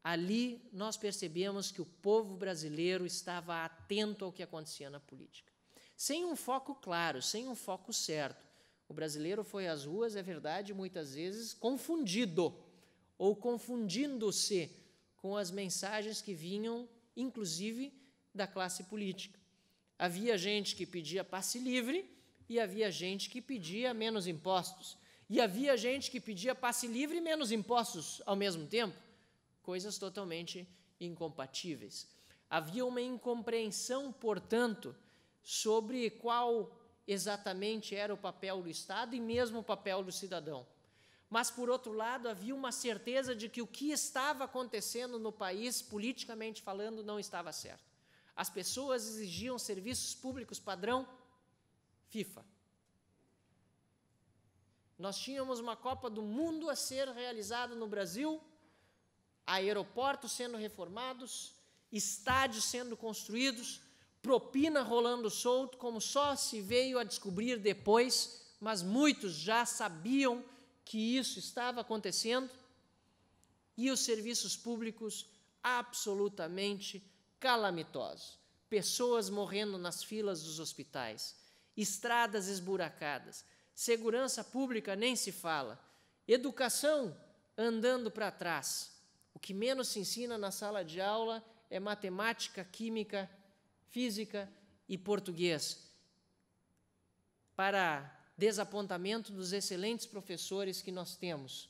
Ali nós percebemos que o povo brasileiro estava atento ao que acontecia na política. Sem um foco claro, sem um foco certo. O brasileiro foi às ruas, é verdade, muitas vezes confundido ou confundindo-se com as mensagens que vinham, inclusive, da classe política. Havia gente que pedia passe livre e havia gente que pedia menos impostos. E havia gente que pedia passe livre e menos impostos ao mesmo tempo, coisas totalmente incompatíveis. Havia uma incompreensão, portanto, sobre qual exatamente era o papel do Estado e mesmo o papel do cidadão. Mas, por outro lado, havia uma certeza de que o que estava acontecendo no país, politicamente falando, não estava certo. As pessoas exigiam serviços públicos padrão FIFA nós tínhamos uma Copa do Mundo a ser realizada no Brasil, aeroportos sendo reformados, estádios sendo construídos, propina rolando solto, como só se veio a descobrir depois, mas muitos já sabiam que isso estava acontecendo, e os serviços públicos absolutamente calamitosos. Pessoas morrendo nas filas dos hospitais, estradas esburacadas, Segurança pública nem se fala. Educação andando para trás. O que menos se ensina na sala de aula é matemática, química, física e português. Para desapontamento dos excelentes professores que nós temos,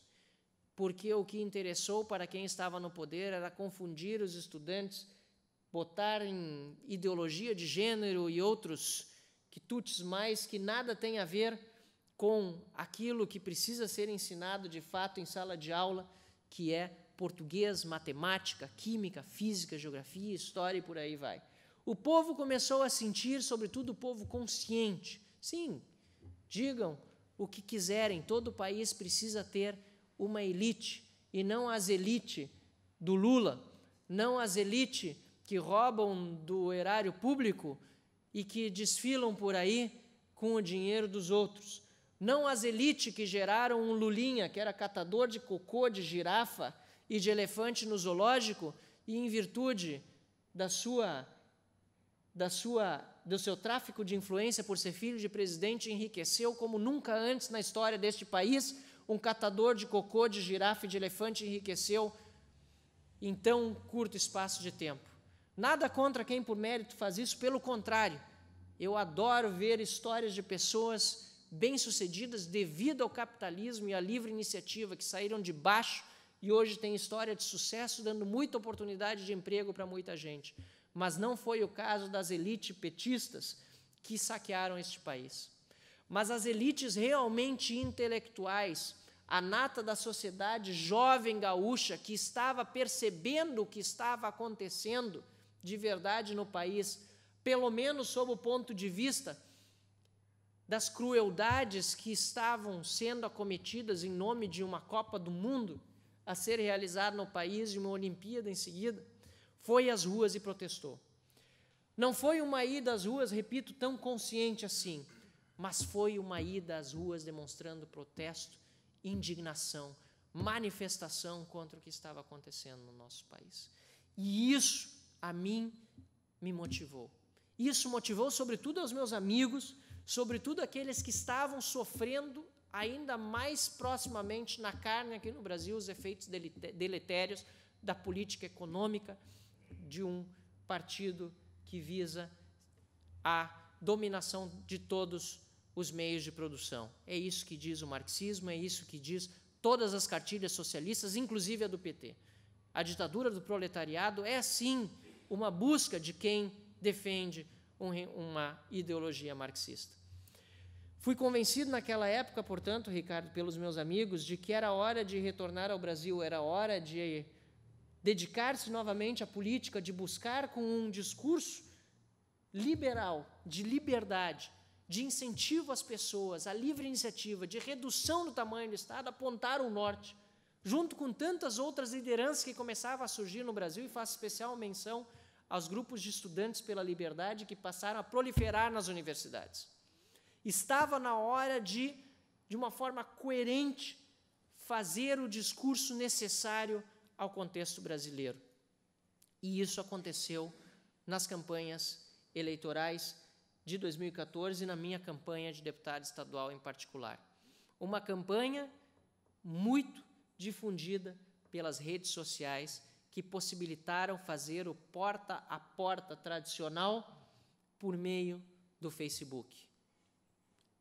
porque o que interessou para quem estava no poder era confundir os estudantes, botar em ideologia de gênero e outros quitutes mais que nada tem a ver com aquilo que precisa ser ensinado de fato em sala de aula, que é português, matemática, química, física, geografia, história e por aí vai. O povo começou a sentir, sobretudo o povo consciente. Sim, digam o que quiserem, todo o país precisa ter uma elite, e não as elite do Lula, não as elite que roubam do erário público e que desfilam por aí com o dinheiro dos outros não as elites que geraram um Lulinha, que era catador de cocô, de girafa e de elefante no zoológico, e em virtude da sua, da sua, do seu tráfico de influência por ser filho de presidente, enriqueceu como nunca antes na história deste país. Um catador de cocô, de girafa e de elefante enriqueceu em tão curto espaço de tempo. Nada contra quem por mérito faz isso, pelo contrário, eu adoro ver histórias de pessoas bem-sucedidas devido ao capitalismo e à livre iniciativa que saíram de baixo e hoje têm história de sucesso, dando muita oportunidade de emprego para muita gente. Mas não foi o caso das elites petistas que saquearam este país. Mas as elites realmente intelectuais, a nata da sociedade jovem gaúcha que estava percebendo o que estava acontecendo de verdade no país, pelo menos sob o ponto de vista das crueldades que estavam sendo acometidas em nome de uma Copa do Mundo a ser realizada no país e uma Olimpíada em seguida, foi às ruas e protestou. Não foi uma ida às ruas, repito, tão consciente assim, mas foi uma ida às ruas demonstrando protesto, indignação, manifestação contra o que estava acontecendo no nosso país. E isso, a mim, me motivou. Isso motivou, sobretudo, aos meus amigos, sobretudo aqueles que estavam sofrendo ainda mais proximamente na carne aqui no Brasil os efeitos deletérios da política econômica de um partido que visa a dominação de todos os meios de produção. É isso que diz o marxismo, é isso que diz todas as cartilhas socialistas, inclusive a do PT. A ditadura do proletariado é sim uma busca de quem defende uma ideologia marxista. Fui convencido naquela época, portanto, Ricardo, pelos meus amigos, de que era hora de retornar ao Brasil, era hora de dedicar-se novamente à política, de buscar com um discurso liberal, de liberdade, de incentivo às pessoas, à livre iniciativa, de redução do tamanho do Estado, apontar o norte, junto com tantas outras lideranças que começavam a surgir no Brasil, e faço especial menção aos grupos de estudantes pela liberdade que passaram a proliferar nas universidades. Estava na hora de, de uma forma coerente, fazer o discurso necessário ao contexto brasileiro. E isso aconteceu nas campanhas eleitorais de 2014 e na minha campanha de deputado estadual em particular. Uma campanha muito difundida pelas redes sociais que possibilitaram fazer o porta a porta tradicional por meio do Facebook.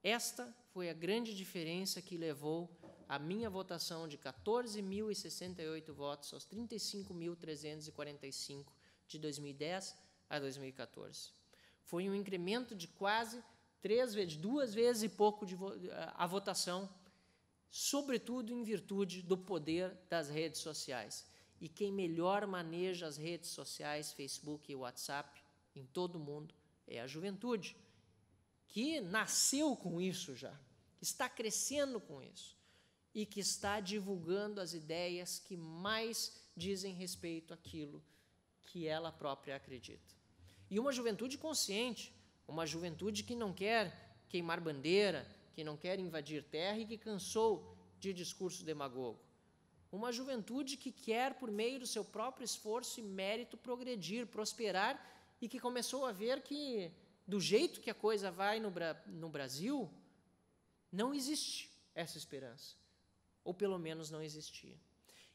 Esta foi a grande diferença que levou a minha votação de 14.068 votos aos 35.345 de 2010 a 2014. Foi um incremento de quase três vezes, duas vezes e pouco vo eh, a votação, sobretudo em virtude do poder das redes sociais. E quem melhor maneja as redes sociais, Facebook e WhatsApp, em todo o mundo, é a juventude que nasceu com isso já, que está crescendo com isso e que está divulgando as ideias que mais dizem respeito àquilo que ela própria acredita. E uma juventude consciente, uma juventude que não quer queimar bandeira, que não quer invadir terra e que cansou de discurso demagogo. Uma juventude que quer, por meio do seu próprio esforço e mérito, progredir, prosperar e que começou a ver que do jeito que a coisa vai no, Bra no Brasil, não existe essa esperança. Ou pelo menos não existia.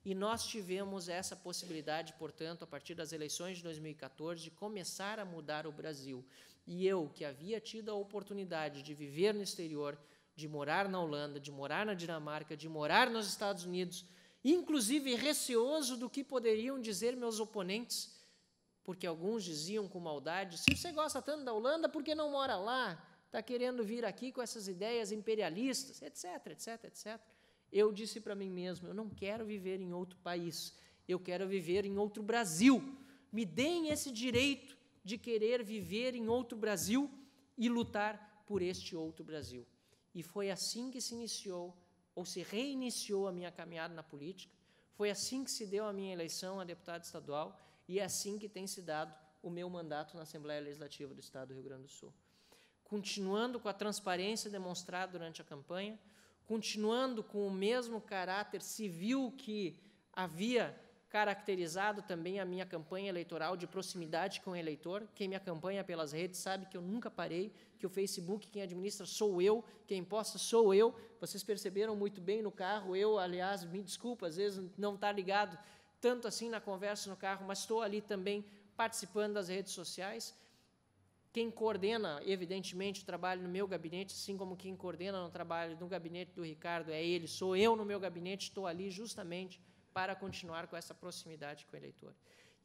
E nós tivemos essa possibilidade, portanto, a partir das eleições de 2014, de começar a mudar o Brasil. E eu, que havia tido a oportunidade de viver no exterior, de morar na Holanda, de morar na Dinamarca, de morar nos Estados Unidos, inclusive receoso do que poderiam dizer meus oponentes, porque alguns diziam com maldade: se você gosta tanto da Holanda, por que não mora lá? Está querendo vir aqui com essas ideias imperialistas, etc, etc, etc. Eu disse para mim mesmo: eu não quero viver em outro país, eu quero viver em outro Brasil. Me deem esse direito de querer viver em outro Brasil e lutar por este outro Brasil. E foi assim que se iniciou, ou se reiniciou, a minha caminhada na política. Foi assim que se deu a minha eleição a deputado estadual e é assim que tem se dado o meu mandato na Assembleia Legislativa do Estado do Rio Grande do Sul. Continuando com a transparência demonstrada durante a campanha, continuando com o mesmo caráter civil que havia caracterizado também a minha campanha eleitoral de proximidade com o eleitor. Quem me acompanha pelas redes sabe que eu nunca parei, que o Facebook quem administra sou eu, quem posta sou eu. Vocês perceberam muito bem no carro, eu, aliás, me desculpa, às vezes não está ligado tanto assim na conversa no carro, mas estou ali também participando das redes sociais. Quem coordena, evidentemente, o trabalho no meu gabinete, assim como quem coordena o trabalho no gabinete do Ricardo é ele, sou eu no meu gabinete, estou ali justamente para continuar com essa proximidade com o eleitor.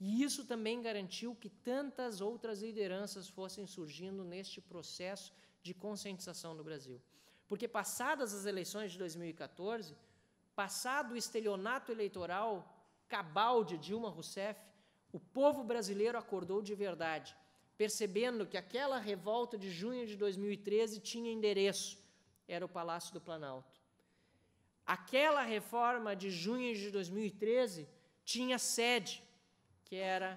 E isso também garantiu que tantas outras lideranças fossem surgindo neste processo de conscientização no Brasil. Porque passadas as eleições de 2014, passado o estelionato eleitoral cabal de Dilma Rousseff, o povo brasileiro acordou de verdade, percebendo que aquela revolta de junho de 2013 tinha endereço, era o Palácio do Planalto. Aquela reforma de junho de 2013 tinha sede, que era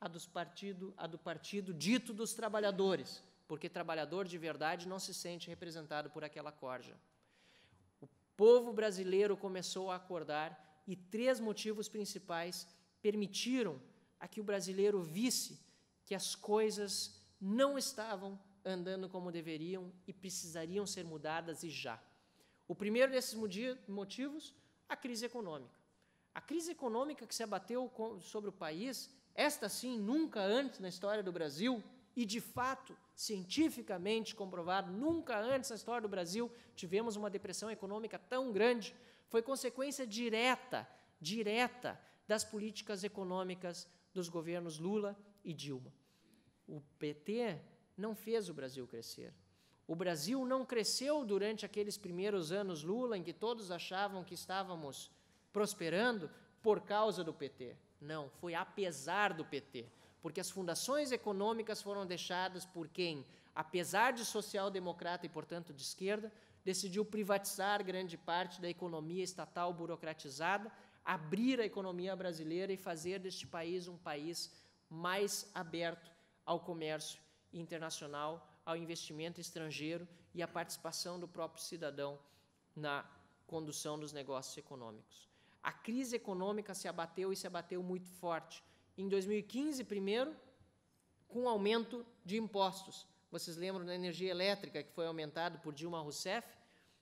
a, dos partido, a do partido dito dos trabalhadores, porque trabalhador de verdade não se sente representado por aquela corja. O povo brasileiro começou a acordar e três motivos principais permitiram a que o brasileiro visse que as coisas não estavam andando como deveriam e precisariam ser mudadas e já. O primeiro desses motivos, a crise econômica. A crise econômica que se abateu sobre o país, esta sim nunca antes na história do Brasil, e de fato, cientificamente comprovado, nunca antes na história do Brasil tivemos uma depressão econômica tão grande foi consequência direta, direta das políticas econômicas dos governos Lula e Dilma. O PT não fez o Brasil crescer. O Brasil não cresceu durante aqueles primeiros anos Lula, em que todos achavam que estávamos prosperando por causa do PT. Não, foi apesar do PT, porque as fundações econômicas foram deixadas por quem, apesar de social-democrata e, portanto, de esquerda, decidiu privatizar grande parte da economia estatal burocratizada, abrir a economia brasileira e fazer deste país um país mais aberto ao comércio internacional, ao investimento estrangeiro e à participação do próprio cidadão na condução dos negócios econômicos. A crise econômica se abateu e se abateu muito forte. Em 2015, primeiro, com aumento de impostos. Vocês lembram da energia elétrica que foi aumentado por Dilma Rousseff?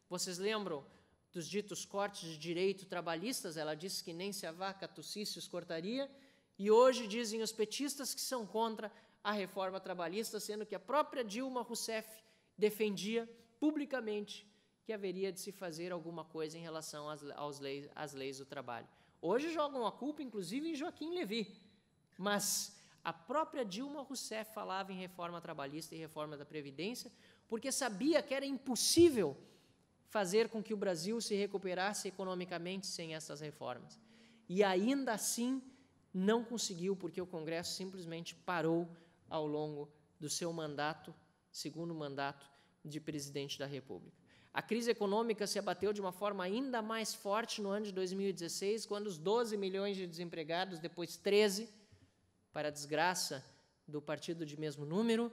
Vocês lembram dos ditos cortes de direito trabalhistas? Ela disse que nem se a vaca tossisse os cortaria. E hoje dizem os petistas que são contra a reforma trabalhista, sendo que a própria Dilma Rousseff defendia publicamente que haveria de se fazer alguma coisa em relação às, aos leis, às leis do trabalho. Hoje jogam a culpa, inclusive, em Joaquim Levi. Mas a própria Dilma Rousseff falava em reforma trabalhista e reforma da Previdência, porque sabia que era impossível fazer com que o Brasil se recuperasse economicamente sem essas reformas. E ainda assim não conseguiu, porque o Congresso simplesmente parou ao longo do seu mandato, segundo mandato de presidente da República. A crise econômica se abateu de uma forma ainda mais forte no ano de 2016, quando os 12 milhões de desempregados, depois 13, para a desgraça do partido de mesmo número.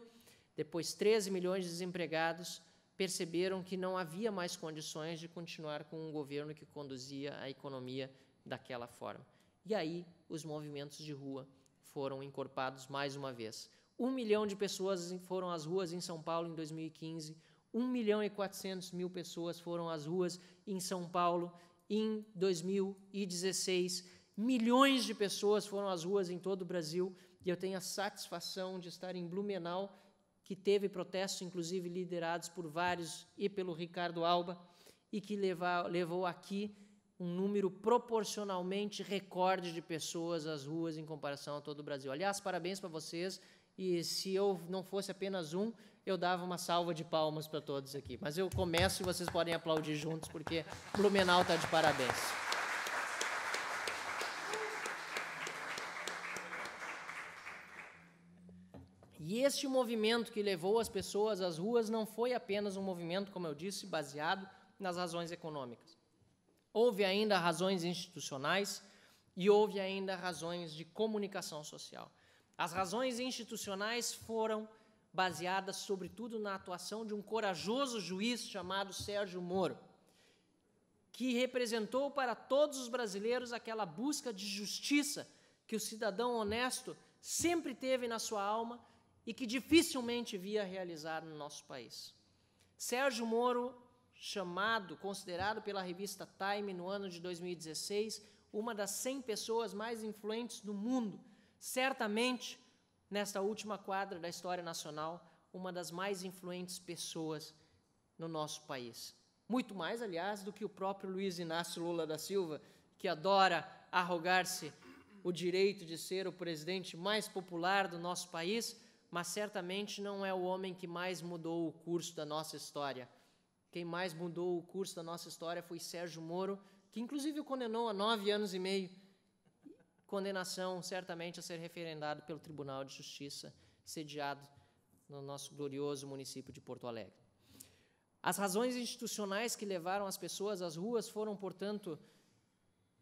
Depois, 13 milhões de desempregados perceberam que não havia mais condições de continuar com um governo que conduzia a economia daquela forma. E aí, os movimentos de rua foram encorpados mais uma vez. Um milhão de pessoas foram às ruas em São Paulo em 2015, 1 milhão e 400 mil pessoas foram às ruas em São Paulo em 2016. Milhões de pessoas foram às ruas em todo o Brasil e eu tenho a satisfação de estar em Blumenau, que teve protestos, inclusive liderados por vários e pelo Ricardo Alba, e que levou aqui um número proporcionalmente recorde de pessoas às ruas em comparação a todo o Brasil. Aliás, parabéns para vocês. E se eu não fosse apenas um, eu dava uma salva de palmas para todos aqui. Mas eu começo e vocês podem aplaudir juntos, porque Blumenau está de parabéns. E este movimento que levou as pessoas às ruas não foi apenas um movimento, como eu disse, baseado nas razões econômicas. Houve ainda razões institucionais e houve ainda razões de comunicação social. As razões institucionais foram baseadas, sobretudo, na atuação de um corajoso juiz chamado Sérgio Moro, que representou para todos os brasileiros aquela busca de justiça que o cidadão honesto sempre teve na sua alma e que dificilmente via realizar no nosso país. Sérgio Moro, chamado, considerado pela revista Time no ano de 2016, uma das 100 pessoas mais influentes do mundo, certamente, nesta última quadra da história nacional, uma das mais influentes pessoas no nosso país. Muito mais, aliás, do que o próprio Luiz Inácio Lula da Silva, que adora arrogar-se o direito de ser o presidente mais popular do nosso país, mas certamente não é o homem que mais mudou o curso da nossa história. Quem mais mudou o curso da nossa história foi Sérgio Moro, que inclusive o condenou a nove anos e meio. Condenação, certamente, a ser referendado pelo Tribunal de Justiça, sediado no nosso glorioso município de Porto Alegre. As razões institucionais que levaram as pessoas às ruas foram, portanto,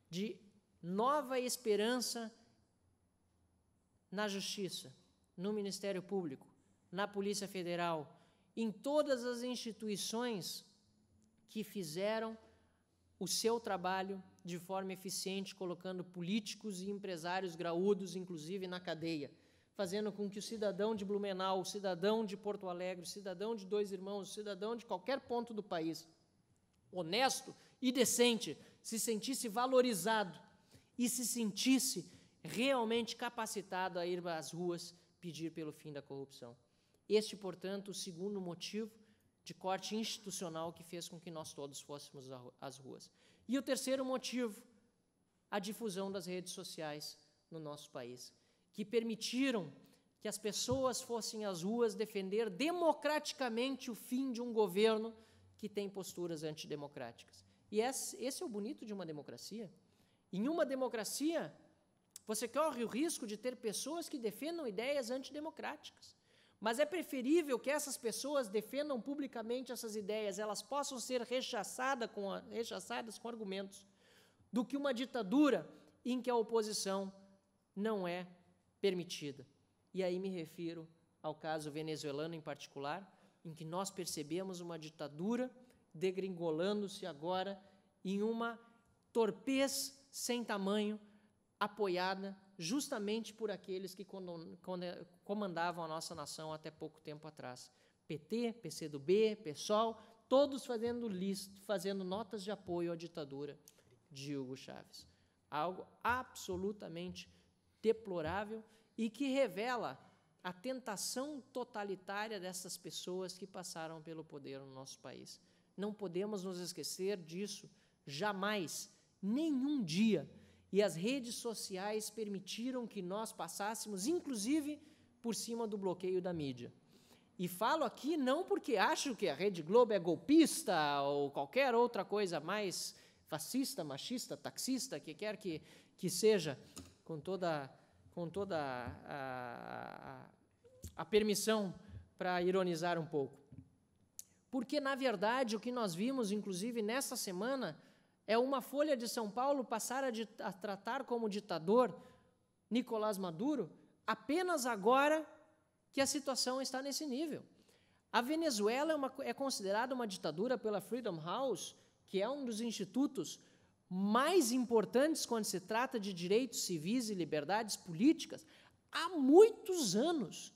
de nova esperança na justiça, no Ministério Público, na Polícia Federal, em todas as instituições que fizeram o seu trabalho de forma eficiente, colocando políticos e empresários graúdos, inclusive, na cadeia, fazendo com que o cidadão de Blumenau, o cidadão de Porto Alegre, o cidadão de Dois Irmãos, o cidadão de qualquer ponto do país, honesto e decente, se sentisse valorizado e se sentisse realmente capacitado a ir às ruas pedir pelo fim da corrupção. Este, portanto, o segundo motivo de corte institucional que fez com que nós todos fôssemos às ruas. E o terceiro motivo, a difusão das redes sociais no nosso país, que permitiram que as pessoas fossem às ruas defender democraticamente o fim de um governo que tem posturas antidemocráticas. E esse é o bonito de uma democracia. Em uma democracia, você corre o risco de ter pessoas que defendam ideias antidemocráticas. Mas é preferível que essas pessoas defendam publicamente essas ideias, elas possam ser rechaçadas com, a, rechaçadas com argumentos, do que uma ditadura em que a oposição não é permitida. E aí me refiro ao caso venezuelano em particular, em que nós percebemos uma ditadura degringolando-se agora em uma torpez sem tamanho apoiada justamente por aqueles que comandavam a nossa nação até pouco tempo atrás. PT, PCdoB, PSOL, todos fazendo list, fazendo notas de apoio à ditadura de Hugo Chávez. Algo absolutamente deplorável e que revela a tentação totalitária dessas pessoas que passaram pelo poder no nosso país. Não podemos nos esquecer disso jamais, nenhum dia e as redes sociais permitiram que nós passássemos, inclusive, por cima do bloqueio da mídia. E falo aqui não porque acho que a Rede Globo é golpista ou qualquer outra coisa mais fascista, machista, taxista, que quer que, que seja, com toda, com toda a, a, a permissão para ironizar um pouco. Porque, na verdade, o que nós vimos, inclusive nessa semana, é uma folha de São Paulo passar a, a tratar como ditador Nicolás Maduro apenas agora que a situação está nesse nível. A Venezuela é, uma, é, considerada uma ditadura pela Freedom House, que é um dos institutos mais importantes quando se trata de direitos civis e liberdades políticas, há muitos anos.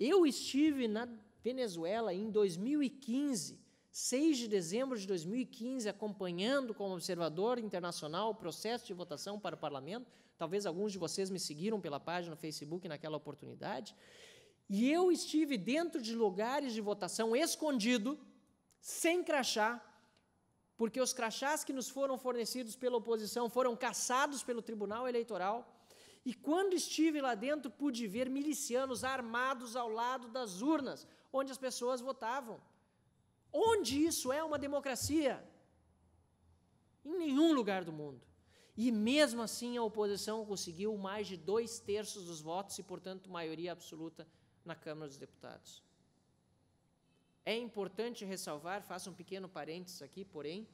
Eu estive na Venezuela em 2015 6 de dezembro de 2015, acompanhando como observador internacional o processo de votação para o parlamento. Talvez alguns de vocês me seguiram pela página no Facebook naquela oportunidade. E eu estive dentro de lugares de votação escondido, sem crachá, porque os crachás que nos foram fornecidos pela oposição foram caçados pelo Tribunal Eleitoral. E quando estive lá dentro, pude ver milicianos armados ao lado das urnas, onde as pessoas votavam. Onde isso é uma democracia? Em nenhum lugar do mundo. E mesmo assim a oposição conseguiu mais de dois terços dos votos e, portanto, maioria absoluta na Câmara dos Deputados. É importante ressalvar, faço um pequeno parênteses aqui, porém,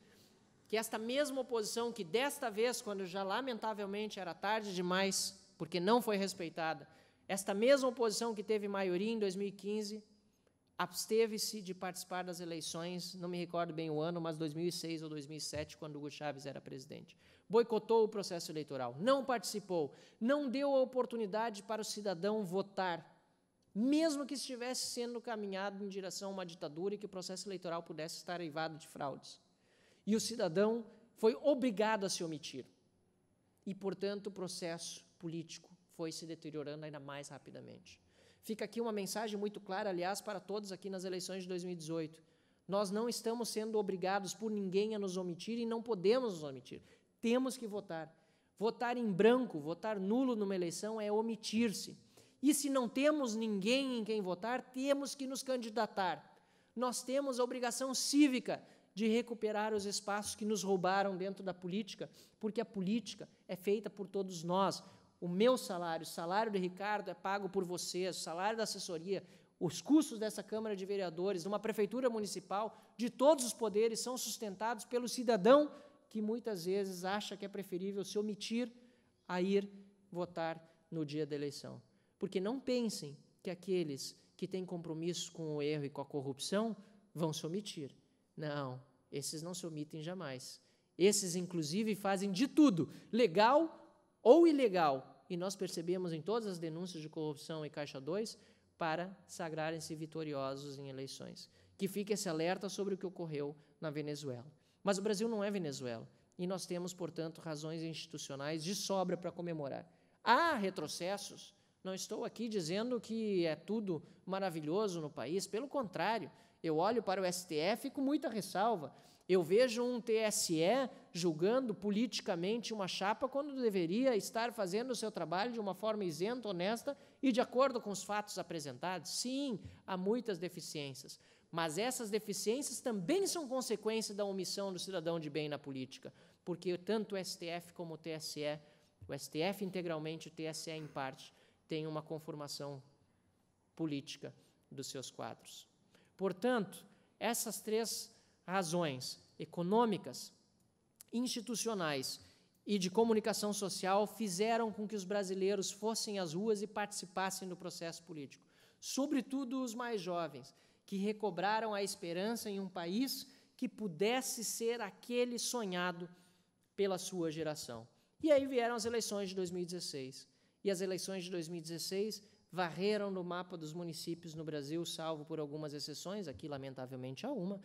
que esta mesma oposição, que desta vez, quando já lamentavelmente era tarde demais, porque não foi respeitada, esta mesma oposição que teve maioria em 2015, absteve-se de participar das eleições, não me recordo bem o ano, mas 2006 ou 2007, quando Hugo Chávez era presidente. Boicotou o processo eleitoral, não participou, não deu a oportunidade para o cidadão votar, mesmo que estivesse sendo caminhado em direção a uma ditadura e que o processo eleitoral pudesse estar eivado de fraudes. E o cidadão foi obrigado a se omitir. E, portanto, o processo político foi se deteriorando ainda mais rapidamente. Fica aqui uma mensagem muito clara, aliás, para todos aqui nas eleições de 2018. Nós não estamos sendo obrigados por ninguém a nos omitir e não podemos nos omitir. Temos que votar. Votar em branco, votar nulo numa eleição é omitir-se. E se não temos ninguém em quem votar, temos que nos candidatar. Nós temos a obrigação cívica de recuperar os espaços que nos roubaram dentro da política, porque a política é feita por todos nós o meu salário, o salário do Ricardo é pago por vocês, o salário da assessoria, os custos dessa Câmara de Vereadores, de uma prefeitura municipal, de todos os poderes, são sustentados pelo cidadão que muitas vezes acha que é preferível se omitir a ir votar no dia da eleição. Porque não pensem que aqueles que têm compromisso com o erro e com a corrupção vão se omitir. Não, esses não se omitem jamais. Esses, inclusive, fazem de tudo, legal ou ilegal, e nós percebemos em todas as denúncias de corrupção e Caixa 2, para sagrarem-se vitoriosos em eleições. Que fique esse alerta sobre o que ocorreu na Venezuela. Mas o Brasil não é Venezuela e nós temos, portanto, razões institucionais de sobra para comemorar. Há retrocessos, não estou aqui dizendo que é tudo maravilhoso no país, pelo contrário, eu olho para o STF com muita ressalva. Eu vejo um TSE julgando politicamente uma chapa quando deveria estar fazendo o seu trabalho de uma forma isenta, honesta e de acordo com os fatos apresentados. Sim, há muitas deficiências, mas essas deficiências também são consequência da omissão do cidadão de bem na política, porque tanto o STF como o TSE, o STF integralmente, o TSE em parte, tem uma conformação política dos seus quadros. Portanto, essas três razões econômicas, institucionais e de comunicação social fizeram com que os brasileiros fossem às ruas e participassem do processo político, sobretudo os mais jovens, que recobraram a esperança em um país que pudesse ser aquele sonhado pela sua geração. E aí vieram as eleições de 2016. E as eleições de 2016 varreram no mapa dos municípios no Brasil, salvo por algumas exceções, aqui lamentavelmente há uma,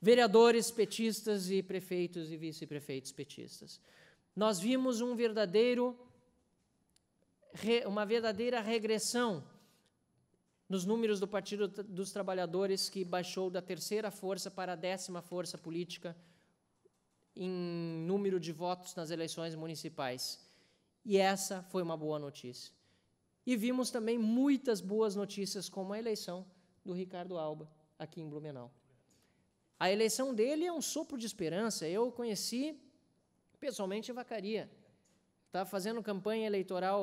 vereadores petistas e prefeitos e vice-prefeitos petistas. Nós vimos um verdadeiro, uma verdadeira regressão nos números do Partido dos Trabalhadores, que baixou da terceira força para a décima força política em número de votos nas eleições municipais. E essa foi uma boa notícia. E vimos também muitas boas notícias, como a eleição do Ricardo Alba aqui em Blumenau. A eleição dele é um sopro de esperança. Eu conheci pessoalmente a Vacaria. Estava tá fazendo campanha eleitoral,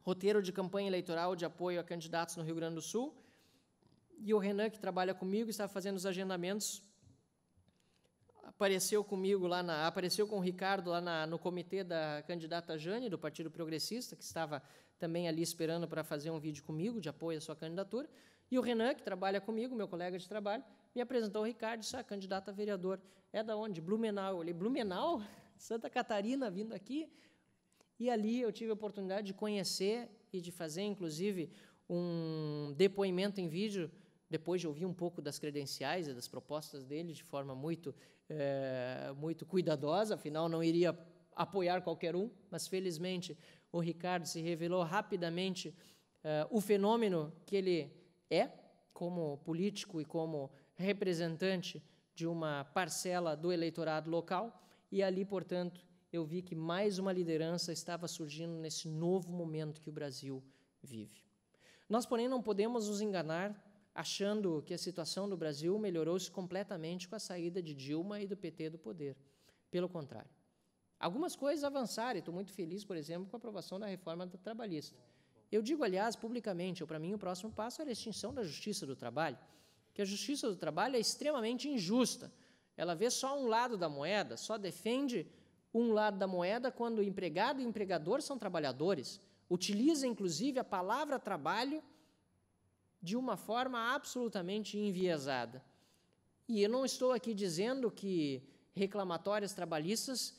roteiro de campanha eleitoral de apoio a candidatos no Rio Grande do Sul. E o Renan, que trabalha comigo, estava fazendo os agendamentos. Apareceu comigo lá na, apareceu com o Ricardo lá na, no comitê da candidata Jane, do Partido Progressista, que estava também ali esperando para fazer um vídeo comigo de apoio à sua candidatura. E o Renan, que trabalha comigo, meu colega de trabalho, me apresentou o Ricardo, disse, ah, candidato a vereador, é da onde? Blumenau. Eu olhei, Blumenau? Santa Catarina vindo aqui? E ali eu tive a oportunidade de conhecer e de fazer, inclusive, um depoimento em vídeo, depois de ouvir um pouco das credenciais e das propostas dele de forma muito, é, muito cuidadosa, afinal, não iria apoiar qualquer um, mas, felizmente, o Ricardo se revelou rapidamente é, o fenômeno que ele é como político e como representante de uma parcela do eleitorado local, e ali, portanto, eu vi que mais uma liderança estava surgindo nesse novo momento que o Brasil vive. Nós, porém, não podemos nos enganar achando que a situação do Brasil melhorou-se completamente com a saída de Dilma e do PT do poder. Pelo contrário. Algumas coisas avançaram, e estou muito feliz, por exemplo, com a aprovação da reforma trabalhista. Eu digo, aliás, publicamente, para mim o próximo passo era a extinção da justiça do trabalho que a justiça do trabalho é extremamente injusta. Ela vê só um lado da moeda, só defende um lado da moeda quando o empregado e o empregador são trabalhadores. Utiliza, inclusive, a palavra trabalho de uma forma absolutamente enviesada. E eu não estou aqui dizendo que reclamatórias trabalhistas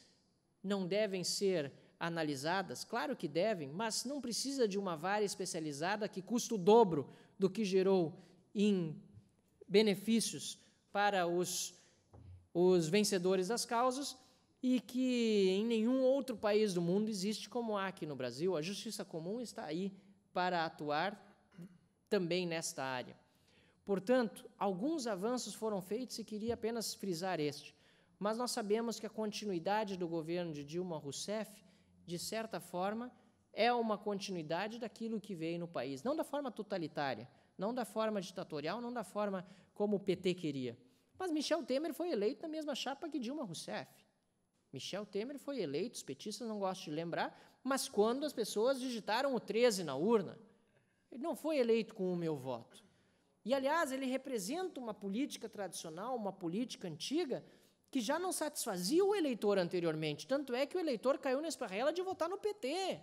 não devem ser analisadas, claro que devem, mas não precisa de uma vara especializada que custa o dobro do que gerou em benefícios para os, os vencedores das causas e que em nenhum outro país do mundo existe como há aqui no Brasil. A justiça comum está aí para atuar também nesta área. Portanto, alguns avanços foram feitos e queria apenas frisar este. Mas nós sabemos que a continuidade do governo de Dilma Rousseff, de certa forma, é uma continuidade daquilo que veio no país, não da forma totalitária, não da forma ditatorial, não da forma como o PT queria. Mas Michel Temer foi eleito na mesma chapa que Dilma Rousseff. Michel Temer foi eleito, os petistas não gostam de lembrar, mas quando as pessoas digitaram o 13 na urna, ele não foi eleito com o meu voto. E, aliás, ele representa uma política tradicional, uma política antiga, que já não satisfazia o eleitor anteriormente. Tanto é que o eleitor caiu na esparrela de votar no PT.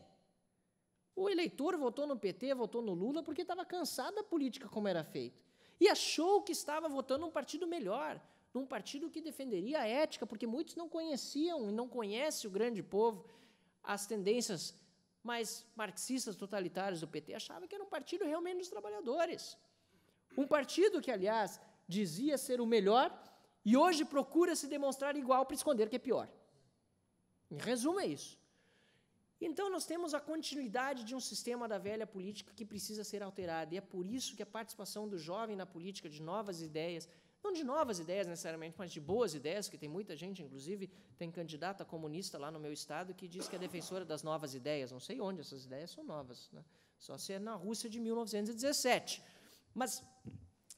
O eleitor votou no PT, votou no Lula porque estava cansado da política como era feita. E achou que estava votando num partido melhor, num partido que defenderia a ética, porque muitos não conheciam e não conhecem o grande povo as tendências mais marxistas totalitárias do PT. Achava que era um partido realmente dos trabalhadores. Um partido que, aliás, dizia ser o melhor e hoje procura se demonstrar igual para esconder que é pior. Em resumo, é isso. Então, nós temos a continuidade de um sistema da velha política que precisa ser alterado. E é por isso que a participação do jovem na política, de novas ideias, não de novas ideias necessariamente, mas de boas ideias, que tem muita gente, inclusive tem candidata comunista lá no meu estado que diz que é defensora das novas ideias. Não sei onde essas ideias são novas, né? só se é na Rússia de 1917. Mas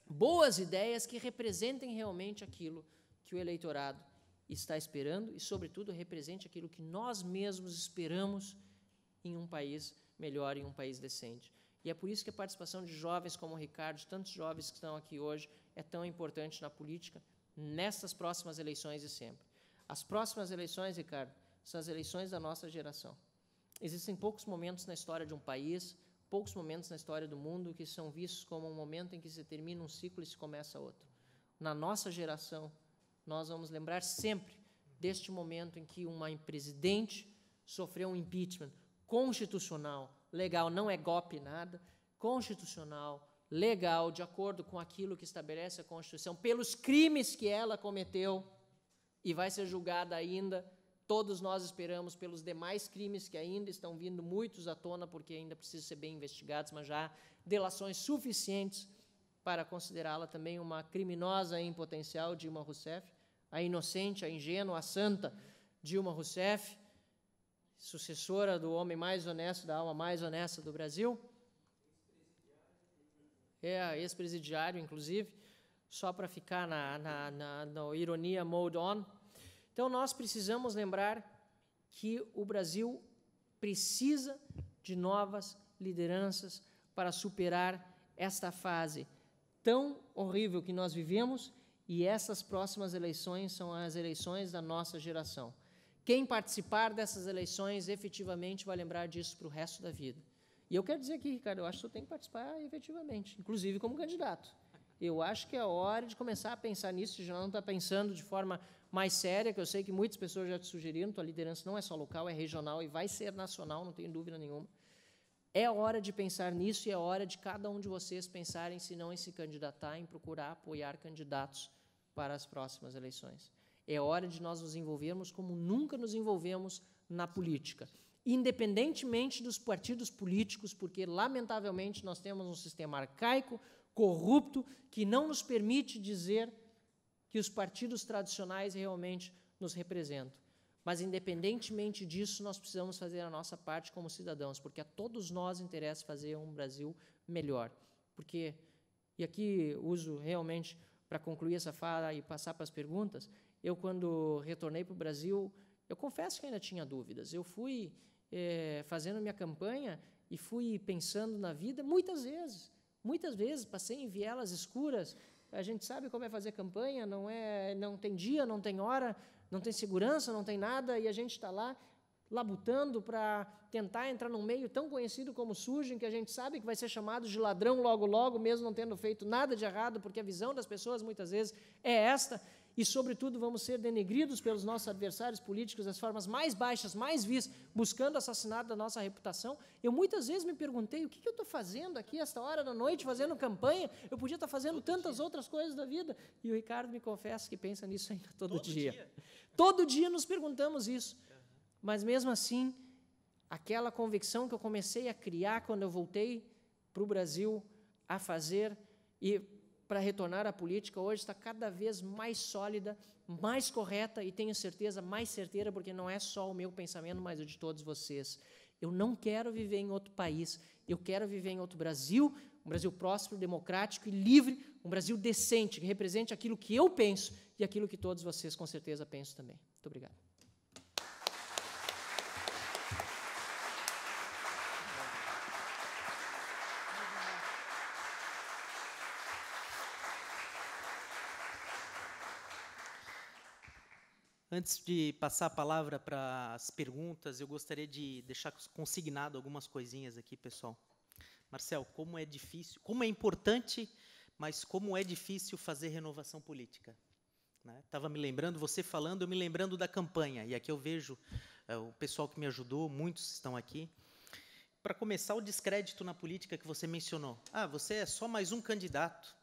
boas ideias que representem realmente aquilo que o eleitorado está esperando e, sobretudo, represente aquilo que nós mesmos esperamos em um país melhor, em um país decente. E é por isso que a participação de jovens como o Ricardo, de tantos jovens que estão aqui hoje, é tão importante na política, nessas próximas eleições e sempre. As próximas eleições, Ricardo, são as eleições da nossa geração. Existem poucos momentos na história de um país, poucos momentos na história do mundo que são vistos como um momento em que se termina um ciclo e se começa outro. Na nossa geração, nós vamos lembrar sempre deste momento em que uma presidente sofreu um impeachment constitucional, legal, não é golpe nada, constitucional, legal, de acordo com aquilo que estabelece a Constituição, pelos crimes que ela cometeu e vai ser julgada ainda. Todos nós esperamos pelos demais crimes que ainda estão vindo muitos à tona, porque ainda precisam ser bem investigados, mas já há delações suficientes para considerá-la também uma criminosa em potencial, Dilma Rousseff a inocente, a ingênua, a santa Dilma Rousseff, sucessora do homem mais honesto, da alma mais honesta do Brasil. É, ex-presidiário, inclusive, só para ficar na, na, na, na ironia mode on. Então, nós precisamos lembrar que o Brasil precisa de novas lideranças para superar esta fase tão horrível que nós vivemos e essas próximas eleições são as eleições da nossa geração. Quem participar dessas eleições efetivamente vai lembrar disso para o resto da vida. E eu quero dizer aqui, Ricardo, eu acho que eu tenho que participar efetivamente, inclusive como candidato. Eu acho que é hora de começar a pensar nisso, já não está pensando de forma mais séria, que eu sei que muitas pessoas já te sugeriram, tua liderança não é só local, é regional e vai ser nacional, não tenho dúvida nenhuma. É hora de pensar nisso e é hora de cada um de vocês pensarem, se não em se candidatar, em procurar apoiar candidatos para as próximas eleições. É hora de nós nos envolvermos como nunca nos envolvemos na política, independentemente dos partidos políticos, porque, lamentavelmente, nós temos um sistema arcaico, corrupto, que não nos permite dizer que os partidos tradicionais realmente nos representam. Mas, independentemente disso, nós precisamos fazer a nossa parte como cidadãos, porque a todos nós interessa fazer um Brasil melhor. Porque, e aqui uso realmente para concluir essa fala e passar para as perguntas, eu, quando retornei para o Brasil, eu confesso que ainda tinha dúvidas. Eu fui é, fazendo minha campanha e fui pensando na vida muitas vezes. Muitas vezes passei em vielas escuras. A gente sabe como é fazer campanha, não é, não tem dia, não tem hora, não tem segurança, não tem nada, e a gente está lá labutando para tentar entrar num meio tão conhecido como sujo, em que a gente sabe que vai ser chamado de ladrão logo, logo, mesmo não tendo feito nada de errado, porque a visão das pessoas muitas vezes é esta e, sobretudo, vamos ser denegridos pelos nossos adversários políticos das formas mais baixas, mais vis, buscando assassinato da nossa reputação. Eu muitas vezes me perguntei o que, que eu estou fazendo aqui, esta hora da noite, fazendo campanha? Eu podia estar tá fazendo tantas outras coisas da vida. E o Ricardo me confessa que pensa nisso ainda todo, todo dia. dia. Todo dia nos perguntamos isso. Mas mesmo assim, aquela convicção que eu comecei a criar quando eu voltei para o Brasil a fazer e para retornar à política hoje está cada vez mais sólida, mais correta e tenho certeza, mais certeira, porque não é só o meu pensamento, mas o de todos vocês. Eu não quero viver em outro país, eu quero viver em outro Brasil, um Brasil próspero, democrático e livre, um Brasil decente, que represente aquilo que eu penso e aquilo que todos vocês com certeza pensam também. Muito obrigado. Antes de passar a palavra para as perguntas, eu gostaria de deixar consignado algumas coisinhas aqui, pessoal. Marcel, como é difícil, como é importante, mas como é difícil fazer renovação política. Estava né? me lembrando, você falando, eu me lembrando da campanha. E aqui eu vejo é, o pessoal que me ajudou, muitos estão aqui. Para começar, o descrédito na política que você mencionou. Ah, você é só mais um candidato.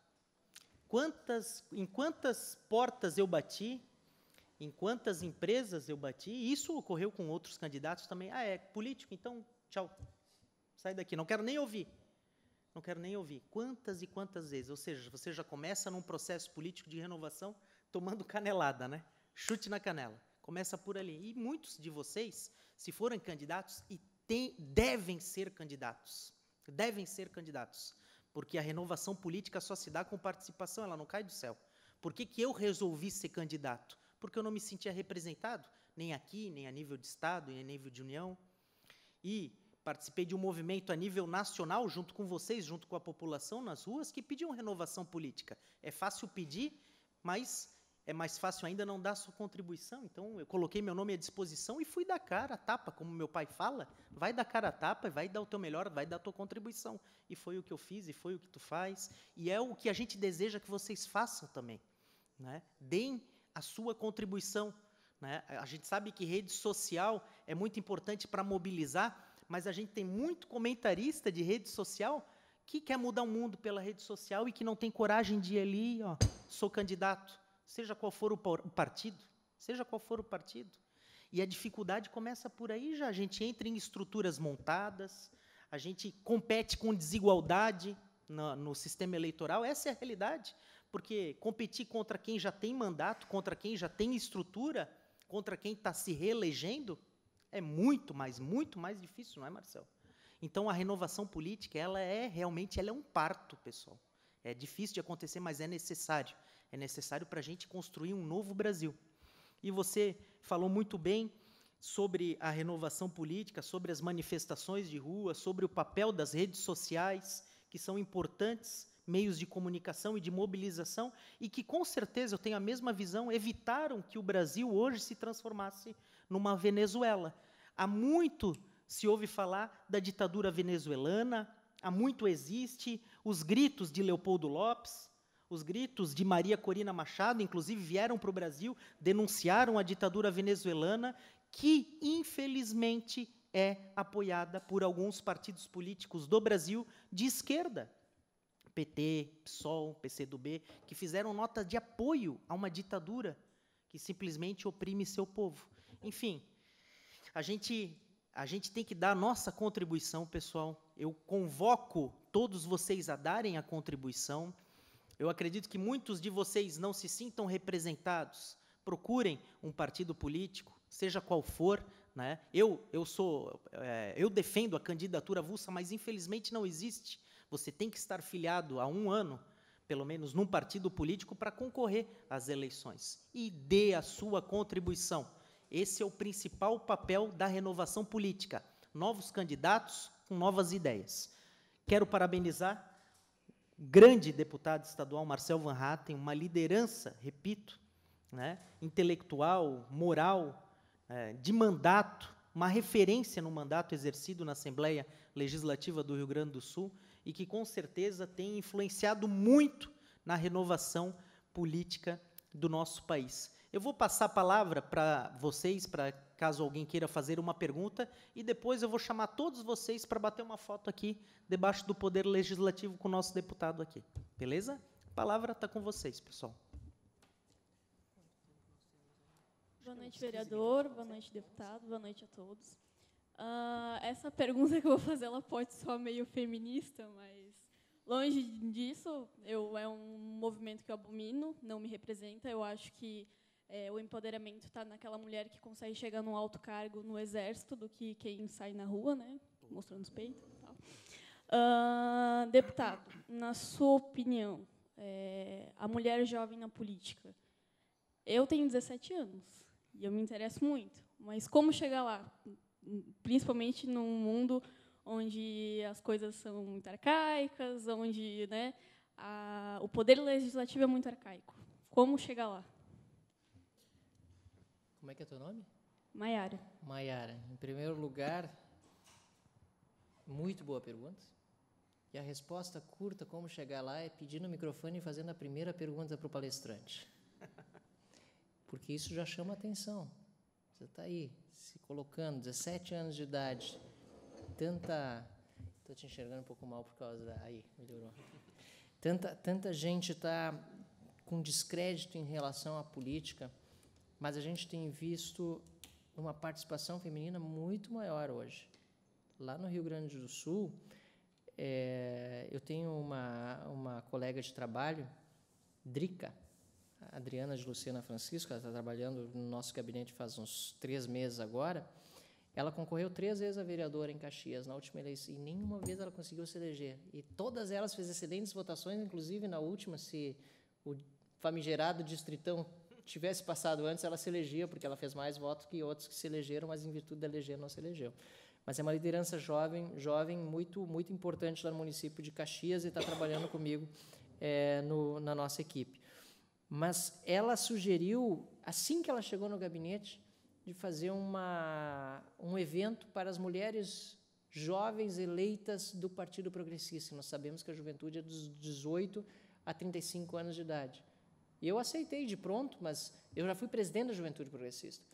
Quantas, em quantas portas eu bati em quantas empresas eu bati, e isso ocorreu com outros candidatos também. Ah, é político, então tchau. Sai daqui, não quero nem ouvir. Não quero nem ouvir. Quantas e quantas vezes? Ou seja, você já começa num processo político de renovação tomando canelada, né? Chute na canela. Começa por ali. E muitos de vocês, se forem candidatos, e tem, devem ser candidatos. Devem ser candidatos. Porque a renovação política só se dá com participação, ela não cai do céu. Por que, que eu resolvi ser candidato? porque eu não me sentia representado, nem aqui, nem a nível de Estado, nem a nível de União. E participei de um movimento a nível nacional, junto com vocês, junto com a população nas ruas, que pediam renovação política. É fácil pedir, mas é mais fácil ainda não dar sua contribuição. Então, eu coloquei meu nome à disposição e fui dar cara a tapa, como meu pai fala. Vai dar cara a tapa, vai dar o teu melhor, vai dar a tua contribuição. E foi o que eu fiz, e foi o que tu faz. E é o que a gente deseja que vocês façam também. Né? Deem a sua contribuição. Né? A gente sabe que rede social é muito importante para mobilizar, mas a gente tem muito comentarista de rede social que quer mudar o mundo pela rede social e que não tem coragem de ir ali, ó, sou candidato, seja qual for o partido, seja qual for o partido. E a dificuldade começa por aí já. A gente entra em estruturas montadas, a gente compete com desigualdade no, no sistema eleitoral. Essa é a realidade porque competir contra quem já tem mandato, contra quem já tem estrutura, contra quem está se reelegendo, é muito mais, muito mais difícil, não é, Marcelo? Então, a renovação política, ela é realmente, ela é um parto, pessoal. É difícil de acontecer, mas é necessário. É necessário para a gente construir um novo Brasil. E você falou muito bem sobre a renovação política, sobre as manifestações de rua, sobre o papel das redes sociais, que são importantes meios de comunicação e de mobilização, e que, com certeza, eu tenho a mesma visão, evitaram que o Brasil hoje se transformasse numa Venezuela. Há muito se ouve falar da ditadura venezuelana, há muito existe os gritos de Leopoldo Lopes, os gritos de Maria Corina Machado, inclusive vieram para o Brasil, denunciaram a ditadura venezuelana, que infelizmente é apoiada por alguns partidos políticos do Brasil de esquerda. PT, PSOL, PCdoB, que fizeram nota de apoio a uma ditadura que simplesmente oprime seu povo. Enfim, a gente, a gente tem que dar a nossa contribuição, pessoal. Eu convoco todos vocês a darem a contribuição. Eu acredito que muitos de vocês não se sintam representados. Procurem um partido político, seja qual for, né? Eu, eu sou, é, eu defendo a candidatura vulsa, mas infelizmente não existe. Você tem que estar filiado há um ano, pelo menos, num partido político para concorrer às eleições. E dê a sua contribuição. Esse é o principal papel da renovação política. Novos candidatos com novas ideias. Quero parabenizar o grande deputado estadual Marcel Van Hatten, uma liderança, repito, né, intelectual, moral, é, de mandato, uma referência no mandato exercido na Assembleia Legislativa do Rio Grande do Sul, e que com certeza tem influenciado muito na renovação política do nosso país. Eu vou passar a palavra para vocês, para caso alguém queira fazer uma pergunta, e depois eu vou chamar todos vocês para bater uma foto aqui debaixo do Poder Legislativo com o nosso deputado aqui. Beleza? A palavra está com vocês, pessoal. Boa noite, vereador. Boa noite, deputado. Boa noite a todos. Uh, essa pergunta que eu vou fazer ela pode ser meio feminista, mas longe disso, eu é um movimento que eu abomino, não me representa. Eu acho que é, o empoderamento está naquela mulher que consegue chegar num alto cargo no exército do que quem sai na rua, né, mostrando os peitos. Tal. Uh, deputado, na sua opinião, é, a mulher jovem na política. Eu tenho 17 anos e eu me interesso muito, mas como chegar lá? principalmente num mundo onde as coisas são muito arcaicas, onde né, a, o poder legislativo é muito arcaico. Como chegar lá? Como é que é teu nome? Maiara. Maiara, em primeiro lugar, muito boa pergunta. E a resposta curta, como chegar lá, é pedindo o microfone e fazendo a primeira pergunta para o palestrante. Porque isso já chama atenção. Você está aí, se colocando, 17 anos de idade, tanta. Estou te enxergando um pouco mal por causa da. Aí, melhorou. Tanta, tanta gente está com descrédito em relação à política, mas a gente tem visto uma participação feminina muito maior hoje. Lá no Rio Grande do Sul, é, eu tenho uma, uma colega de trabalho, Drica, Adriana de Luciana Francisco, ela está trabalhando no nosso gabinete faz uns três meses agora. Ela concorreu três vezes a vereadora em Caxias na última eleição e nenhuma vez ela conseguiu se eleger. E todas elas fez excelentes votações, inclusive na última, se o famigerado distritão tivesse passado antes, ela se elegia, porque ela fez mais votos que outros que se elegeram, mas em virtude da eleger não se elegeu. Mas é uma liderança jovem, jovem muito, muito importante lá no município de Caxias e está trabalhando comigo é, no, na nossa equipe. Mas ela sugeriu, assim que ela chegou no gabinete, de fazer uma, um evento para as mulheres jovens eleitas do Partido Progressista. Nós sabemos que a juventude é dos 18 a 35 anos de idade. E eu aceitei de pronto, mas eu já fui presidente da Juventude Progressista.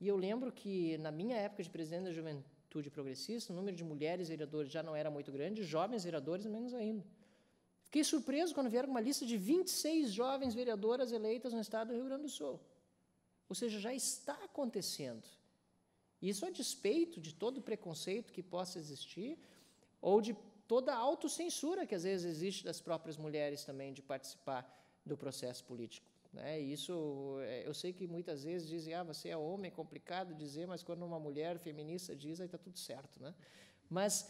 E eu lembro que, na minha época de presidente da Juventude Progressista, o número de mulheres vereadoras já não era muito grande, jovens vereadores menos ainda. Fiquei surpreso quando vieram uma lista de 26 jovens vereadoras eleitas no estado do Rio Grande do Sul. Ou seja, já está acontecendo. Isso a despeito de todo preconceito que possa existir ou de toda a autocensura que às vezes existe das próprias mulheres também de participar do processo político. Né? Isso, é, eu sei que muitas vezes dizem, ah, você é homem, é complicado dizer, mas quando uma mulher feminista diz, aí está tudo certo. Né? Mas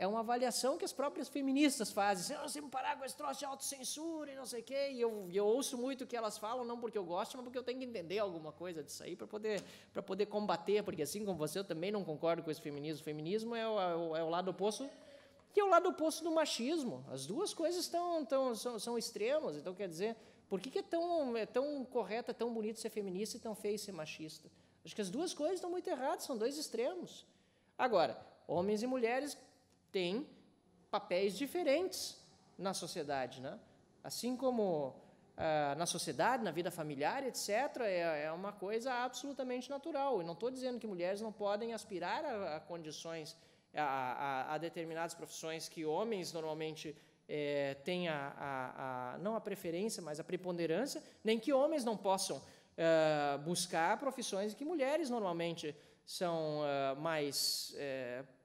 é uma avaliação que as próprias feministas fazem. Assim, ah, se me parar com esse troço de autocensura e não sei o quê. E eu, eu ouço muito o que elas falam, não porque eu gosto, mas porque eu tenho que entender alguma coisa disso aí para poder, poder combater. Porque, assim como você, eu também não concordo com esse feminismo. O feminismo é o, é o, é o lado oposto que é o lado oposto do machismo. As duas coisas são, são extremos. Então, quer dizer, por que, que é, tão, é tão correto, é tão bonito ser feminista e tão feio ser machista? Acho que as duas coisas estão muito erradas, são dois extremos. Agora, homens e mulheres têm papéis diferentes na sociedade, né? Assim como ah, na sociedade, na vida familiar, etc., é, é uma coisa absolutamente natural. E não estou dizendo que mulheres não podem aspirar a, a condições, a, a, a, determinadas profissões que homens normalmente é, têm, a, não a preferência, mas a preponderância, nem que homens não possam é, buscar profissões que mulheres normalmente são é, mais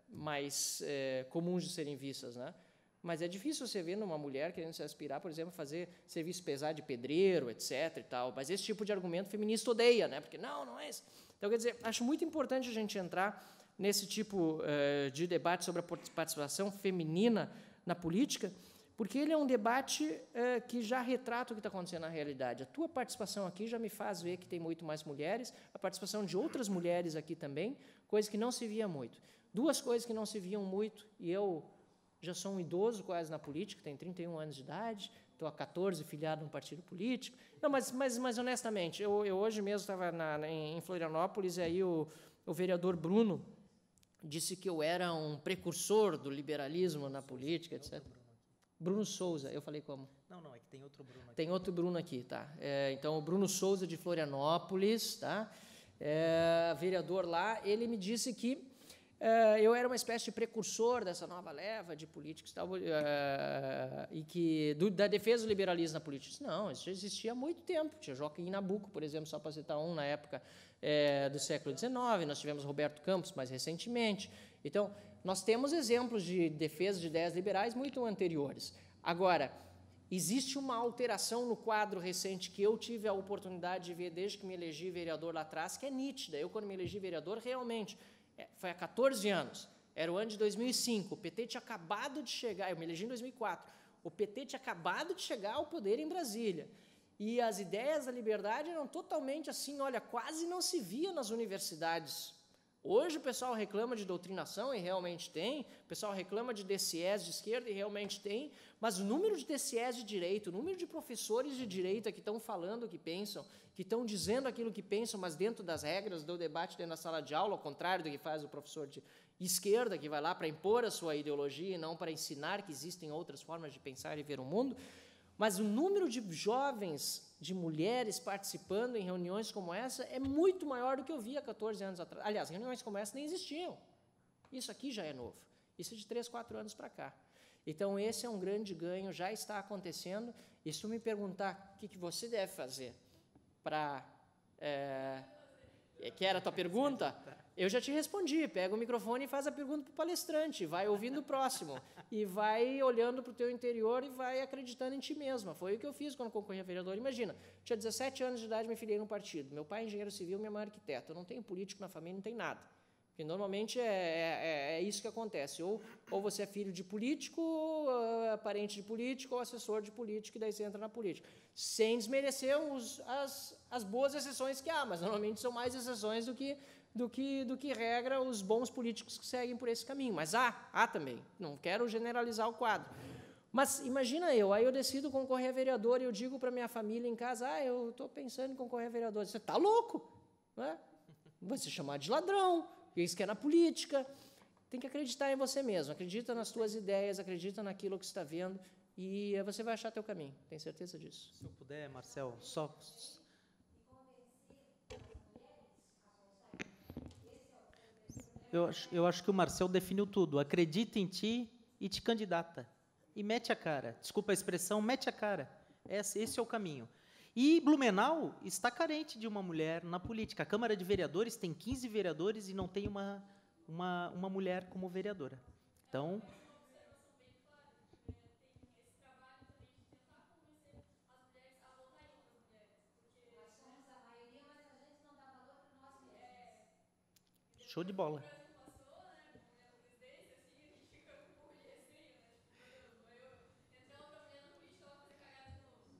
mais é, comuns de serem vistas, né? Mas é difícil você ver numa mulher querendo se aspirar, por exemplo, fazer serviço pesado de pedreiro, etc. E tal. Mas esse tipo de argumento feminista odeia, né? Porque não, não é isso. Então, quer dizer, acho muito importante a gente entrar nesse tipo eh, de debate sobre a participação feminina na política, porque ele é um debate eh, que já retrata o que está acontecendo na realidade. A tua participação aqui já me faz ver que tem muito mais mulheres, a participação de outras mulheres aqui também, coisa que não se via muito. Duas coisas que não se viam muito, e eu já sou um idoso quase na política, tenho 31 anos de idade, estou há 14 filiado num partido político. Não, mas, mas, mas honestamente, eu, eu hoje mesmo estava em Florianópolis e aí o, o vereador Bruno disse que eu era um precursor do liberalismo na política, etc. Bruno Souza, eu falei como? Não, não, é que tem outro Bruno aqui. Tem outro Bruno aqui, tá? É, então, o Bruno Souza de Florianópolis, tá? É, vereador lá, ele me disse que eh, eu era uma espécie de precursor dessa nova leva de políticos tal, eh, e que do, da defesa do liberalismo na política. Não, isso já existia há muito tempo. Tinha Joaquim Nabuco, por exemplo, só para citar um, na época é, do século XIX. Nós tivemos Roberto Campos mais recentemente. Então, nós temos exemplos de defesa de ideias liberais muito anteriores. Agora, existe uma alteração no quadro recente que eu tive a oportunidade de ver desde que me elegi vereador lá atrás, que é nítida. Eu, quando me elegi vereador, realmente é, foi há 14 anos, era o ano de 2005, o PT tinha acabado de chegar, eu me elegi em 2004, o PT tinha acabado de chegar ao poder em Brasília. E as ideias da liberdade eram totalmente assim, olha, quase não se via nas universidades Hoje o pessoal reclama de doutrinação e realmente tem, o pessoal reclama de DCS de esquerda e realmente tem, mas o número de DCS de direito, o número de professores de direita que estão falando o que pensam, que estão dizendo aquilo que pensam, mas dentro das regras do debate dentro da sala de aula, ao contrário do que faz o professor de esquerda, que vai lá para impor a sua ideologia e não para ensinar que existem outras formas de pensar e ver o mundo, mas o número de jovens de mulheres participando em reuniões como essa é muito maior do que eu via 14 anos atrás. Aliás, reuniões como essa nem existiam. Isso aqui já é novo. Isso é de 3, 4 anos para cá. Então, esse é um grande ganho, já está acontecendo. E se eu me perguntar o que, que você deve fazer para. É, eh, que era a tua pergunta? Eu já te respondi. Pega o microfone e faz a pergunta para o palestrante. Vai ouvindo o próximo. e vai olhando para o teu interior e vai acreditando em ti mesma. Foi o que eu fiz quando concorri a vereador. Imagina, tinha 17 anos de idade, me filiei num partido. Meu pai é engenheiro civil, minha mãe é arquiteta. Eu não tenho político na família, não tem nada. Porque normalmente é, é, é, isso que acontece. Ou, ou você é filho de político, ou, ah, parente de político, ou assessor de político, e daí você entra na política. Sem desmerecer os, as, as boas exceções que há, mas normalmente são mais exceções do que do que, do que regra os bons políticos que seguem por esse caminho. Mas há, há também. Não quero generalizar o quadro. Mas imagina eu, aí eu decido concorrer a vereador e eu digo para minha família em casa, ah, eu estou pensando em concorrer a vereador. Você está louco? é? Vai se chamar de ladrão, isso que é na política. Tem que acreditar em você mesmo, acredita nas suas ideias, acredita naquilo que está vendo e você vai achar teu caminho, tenho certeza disso. Se eu puder, Marcel, só eu acho, eu acho que o Marcel definiu tudo. Acredita em ti e te candidata. E mete a cara. Desculpa a expressão, mete a cara. Esse, esse é o caminho. E Blumenau está carente de uma mulher na política. A Câmara de Vereadores tem 15 vereadores e não tem uma, uma, uma mulher como vereadora. Então, Show de bola.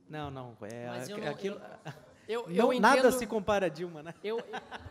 Não, não. É, Mas eu não, aquilo, eu, eu, não, eu entendo, nada se compara a Dilma, né? Eu,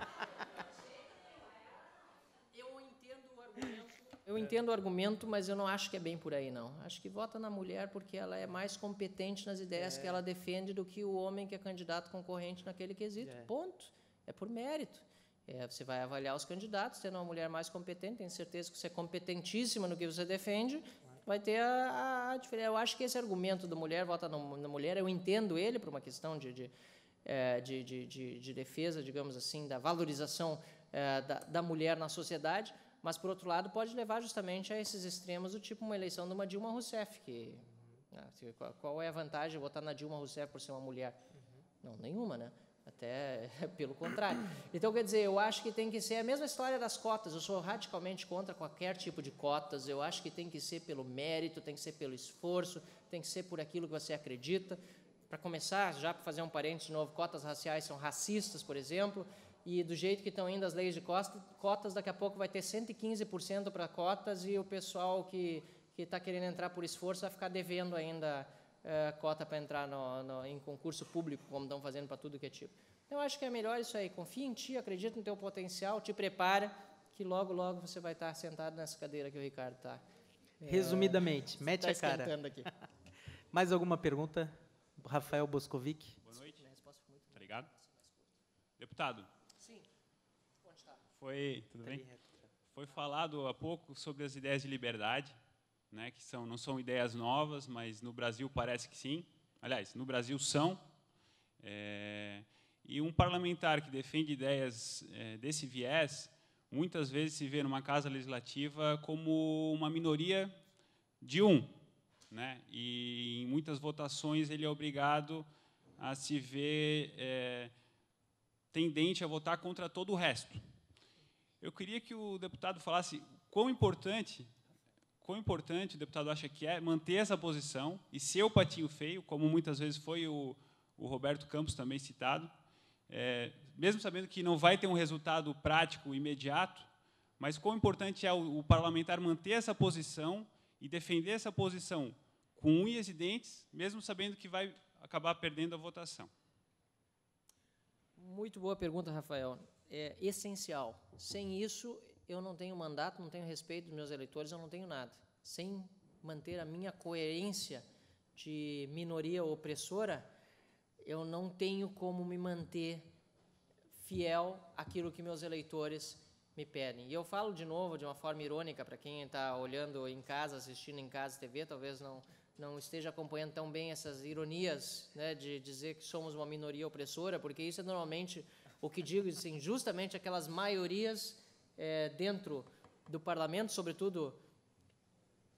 Eu entendo o argumento, mas eu não acho que é bem por aí, não. Acho que vota na mulher porque ela é mais competente nas ideias é. que ela defende do que o homem que é candidato concorrente naquele quesito. É. Ponto. É por mérito. É, você vai avaliar os candidatos, tendo uma mulher mais competente, tenho certeza que você é competentíssima no que você defende, vai ter a, diferença. Eu acho que esse argumento da mulher vota na, na mulher, eu entendo ele por uma questão de, de de, de, de, de, defesa, digamos assim, da valorização da, da, mulher na sociedade, mas, por outro lado, pode levar justamente a esses extremos do tipo uma eleição de uma Dilma Rousseff, que qual é a vantagem de votar na Dilma Rousseff por ser uma mulher? Uhum. Não, nenhuma, né? Até pelo contrário. Então, quer dizer, eu acho que tem que ser a mesma história das cotas. Eu sou radicalmente contra qualquer tipo de cotas. Eu acho que tem que ser pelo mérito, tem que ser pelo esforço, tem que ser por aquilo que você acredita. Para começar, já para fazer um parênteses novo, cotas raciais são racistas, por exemplo. E do jeito que estão indo as leis de cotas, daqui a pouco vai ter 115% para cotas e o pessoal que está querendo entrar por esforço vai ficar devendo ainda eh, cota para entrar no, no, em concurso público, como estão fazendo para tudo que é tipo. Então, acho que é melhor isso aí. Confia em ti, acredita no teu potencial, te prepara, que logo, logo você vai estar sentado nessa cadeira que o Ricardo está. É, Resumidamente, é, mete tá a cara. Aqui. Mais alguma pergunta? Rafael Boscovic. Boa noite. Obrigado. Tá Deputado. Sim. Onde está? Foi, tudo tá bem? Tá. Foi falado há pouco sobre as ideias de liberdade né, que são, não são ideias novas, mas no Brasil parece que sim. Aliás, no Brasil são. É, e um parlamentar que defende ideias é, desse viés, muitas vezes se vê numa casa legislativa como uma minoria de um. Né? E em muitas votações ele é obrigado a se ver é, tendente a votar contra todo o resto. Eu queria que o deputado falasse quão importante quão importante o deputado acha que é manter essa posição e ser o patinho feio, como muitas vezes foi o, o Roberto Campos também citado, é, mesmo sabendo que não vai ter um resultado prático imediato, mas quão importante é o, o parlamentar manter essa posição e defender essa posição com unhas e dentes, mesmo sabendo que vai acabar perdendo a votação. Muito boa pergunta, Rafael. É essencial. Sem isso, eu não tenho mandato, não tenho respeito dos meus eleitores, eu não tenho nada. Sem manter a minha coerência de minoria opressora, eu não tenho como me manter fiel àquilo que meus eleitores me pedem. E eu falo de novo de uma forma irônica para quem está olhando em casa, assistindo em casa TV, talvez não não esteja acompanhando tão bem essas ironias né, de dizer que somos uma minoria opressora, porque isso é normalmente o que digo, assim, justamente aquelas maiorias é, dentro do parlamento, sobretudo,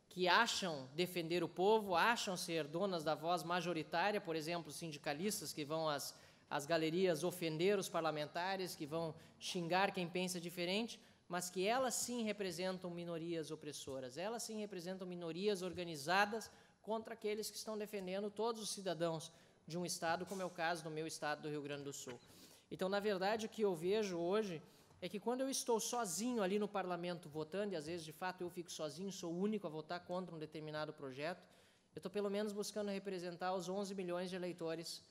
que acham defender o povo, acham ser donas da voz majoritária, por exemplo, sindicalistas que vão às, às galerias ofender os parlamentares, que vão xingar quem pensa diferente, mas que elas sim representam minorias opressoras, elas sim representam minorias organizadas contra aqueles que estão defendendo todos os cidadãos de um Estado, como é o caso do meu Estado do Rio Grande do Sul. Então, na verdade, o que eu vejo hoje é que quando eu estou sozinho ali no parlamento votando, e às vezes de fato eu fico sozinho, sou o único a votar contra um determinado projeto, eu estou pelo menos buscando representar os 11 milhões de eleitores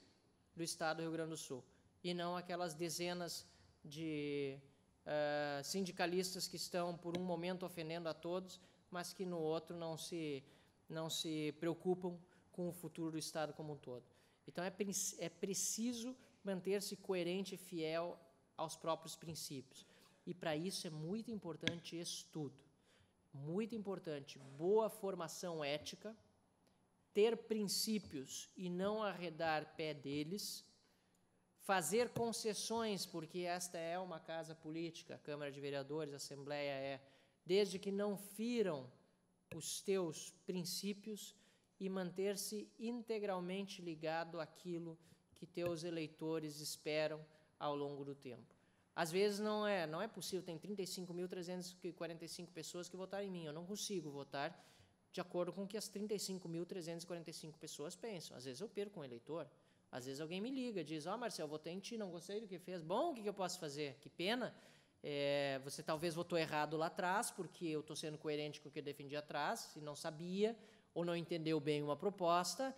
do Estado do Rio Grande do Sul, e não aquelas dezenas de uh, sindicalistas que estão, por um momento, ofendendo a todos, mas que no outro não se, não se preocupam com o futuro do Estado como um todo. Então, é, é preciso manter-se coerente e fiel aos próprios princípios. E para isso é muito importante estudo, muito importante boa formação ética, ter princípios e não arredar pé deles, fazer concessões, porque esta é uma casa política, Câmara de Vereadores, Assembleia é, desde que não firam os teus princípios e manter-se integralmente ligado àquilo que teus eleitores esperam ao longo do tempo. Às vezes não é, não é possível, tem 35.345 pessoas que votaram em mim, eu não consigo votar de acordo com o que as 35.345 pessoas pensam. Às vezes eu perco um eleitor, às vezes alguém me liga, diz: "Ah, oh, Marcel, votei em ti, não gostei do que fez. Bom, o que eu posso fazer? Que pena. É, você talvez votou errado lá atrás, porque eu estou sendo coerente com o que eu defendi atrás, e não sabia ou não entendeu bem uma proposta,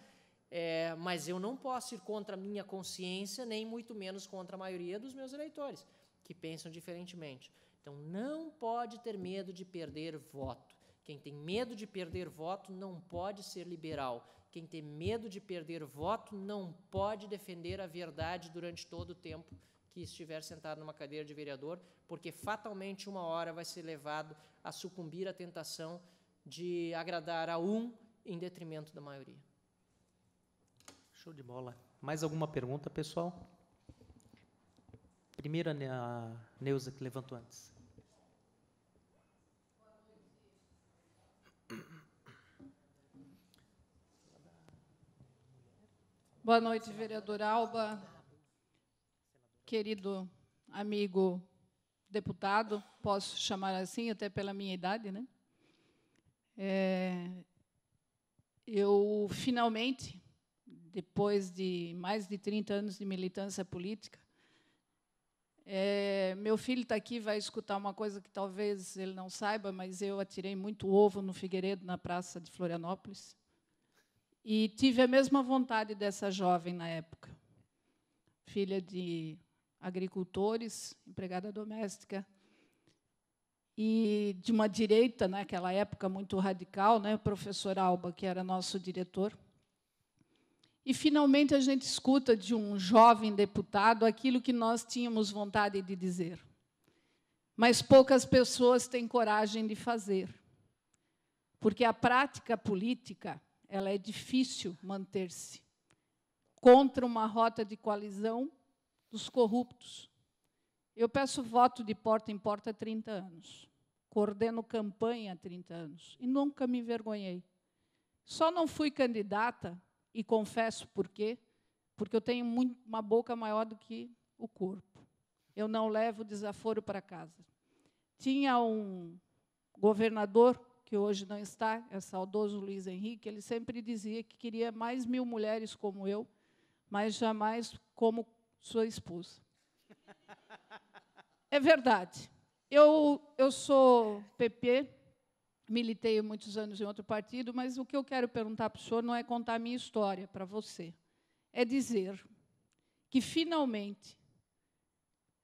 é, mas eu não posso ir contra a minha consciência, nem muito menos contra a maioria dos meus eleitores, que pensam diferentemente. Então, não pode ter medo de perder voto. Quem tem medo de perder voto não pode ser liberal. Quem tem medo de perder voto não pode defender a verdade durante todo o tempo que estiver sentado numa cadeira de vereador, porque fatalmente uma hora vai ser levado a sucumbir à tentação de agradar a um em detrimento da maioria. Show de bola. Mais alguma pergunta, pessoal? Primeira, a Neuza que levantou antes. Boa noite, vereador Alba, querido amigo deputado, posso chamar assim, até pela minha idade, né? É, eu finalmente depois de mais de 30 anos de militância política. É, meu filho está aqui, vai escutar uma coisa que talvez ele não saiba, mas eu atirei muito ovo no Figueiredo, na praça de Florianópolis. E tive a mesma vontade dessa jovem na época. Filha de agricultores, empregada doméstica, e de uma direita, naquela época muito radical, né, o professor Alba, que era nosso diretor. E finalmente a gente escuta de um jovem deputado aquilo que nós tínhamos vontade de dizer, mas poucas pessoas têm coragem de fazer, porque a prática política ela é difícil manter-se contra uma rota de coalizão dos corruptos. Eu peço voto de porta em porta há 30 anos, coordeno campanha há 30 anos e nunca me envergonhei. Só não fui candidata e confesso por quê? Porque eu tenho muito, uma boca maior do que o corpo. Eu não levo desaforo para casa. Tinha um governador, que hoje não está, é saudoso Luiz Henrique, ele sempre dizia que queria mais mil mulheres como eu, mas jamais como sua esposa. É verdade. Eu, eu sou PP, militei muitos anos em outro partido, mas o que eu quero perguntar para o senhor não é contar a minha história para você, é dizer que, finalmente,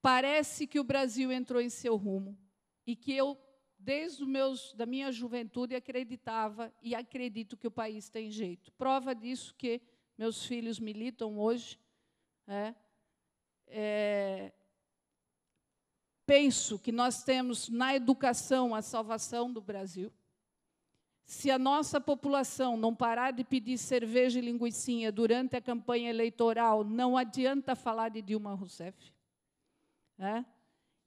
parece que o Brasil entrou em seu rumo e que eu, desde meus, da minha juventude, acreditava e acredito que o país tem jeito. Prova disso que meus filhos militam hoje, né? é, é, penso que nós temos na educação a salvação do Brasil. Se a nossa população não parar de pedir cerveja e linguiçinha durante a campanha eleitoral, não adianta falar de Dilma Rousseff. É?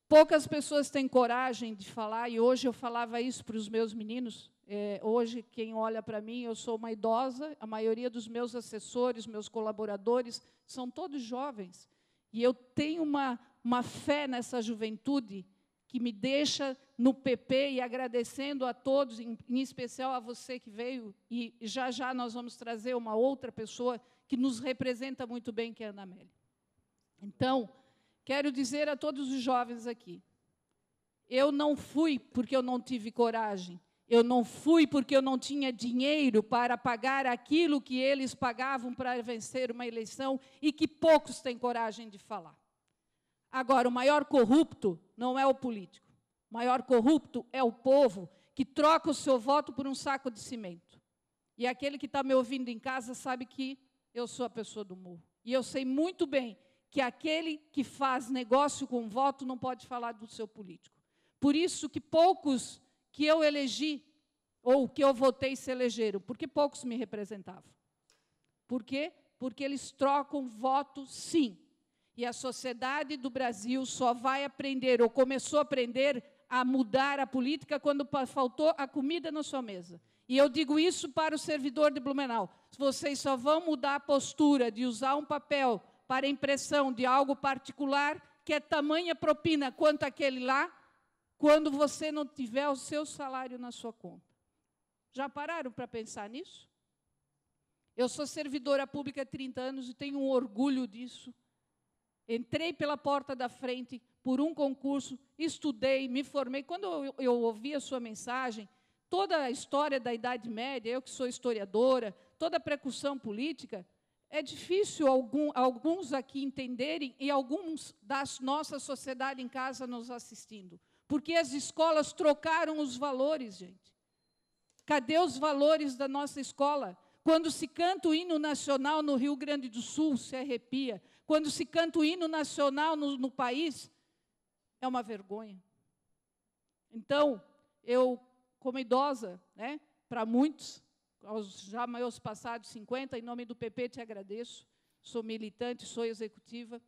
Poucas pessoas têm coragem de falar, e hoje eu falava isso para os meus meninos. É, hoje, quem olha para mim, eu sou uma idosa, a maioria dos meus assessores, meus colaboradores, são todos jovens. E eu tenho uma, uma fé nessa juventude que me deixa no PP e agradecendo a todos, em, especial a você que veio, e já já nós vamos trazer uma outra pessoa que nos representa muito bem, que é a Ana Amélia. Então, quero dizer a todos os jovens aqui, eu não fui porque eu não tive coragem, eu não fui porque eu não tinha dinheiro para pagar aquilo que eles pagavam para vencer uma eleição e que poucos têm coragem de falar. Agora, o maior corrupto não é o político. O maior corrupto é o povo que troca o seu voto por um saco de cimento. E aquele que está me ouvindo em casa sabe que eu sou a pessoa do morro. E eu sei muito bem que aquele que faz negócio com voto não pode falar do seu político. Por isso que poucos que eu elegi ou que eu votei se elegeram, porque poucos me representavam. Por quê? Porque eles trocam voto, sim, e a sociedade do Brasil só vai aprender, ou começou a aprender, a mudar a política quando faltou a comida na sua mesa. E eu digo isso para o servidor de Blumenau. Vocês só vão mudar a postura de usar um papel para impressão de algo particular, que é tamanha propina quanto aquele lá, quando você não tiver o seu salário na sua conta. Já pararam para pensar nisso? Eu sou servidora pública há 30 anos e tenho um orgulho disso. Entrei pela porta da frente por um concurso, estudei, me formei. Quando eu, eu ouvi a sua mensagem, toda a história da Idade Média, eu que sou historiadora, toda a precaução política, é difícil algum, alguns aqui entenderem e alguns da nossa sociedade em casa nos assistindo. Porque as escolas trocaram os valores, gente. Cadê os valores da nossa escola? Quando se canta o hino nacional no Rio Grande do Sul, se arrepia quando se canta o hino nacional no, no país, é uma vergonha. Então, eu, como idosa, né, para muitos, aos já meus passados 50, em nome do PP te agradeço, sou militante, sou executiva,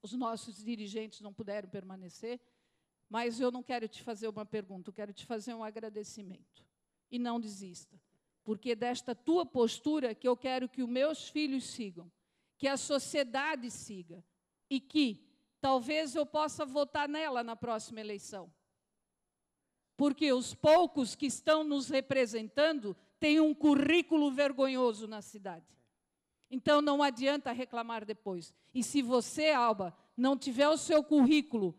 os nossos dirigentes não puderam permanecer, mas eu não quero te fazer uma pergunta, eu quero te fazer um agradecimento. E não desista, porque desta tua postura que eu quero que os meus filhos sigam que a sociedade siga e que talvez eu possa votar nela na próxima eleição. Porque os poucos que estão nos representando têm um currículo vergonhoso na cidade. Então não adianta reclamar depois. E se você, Alba, não tiver o seu currículo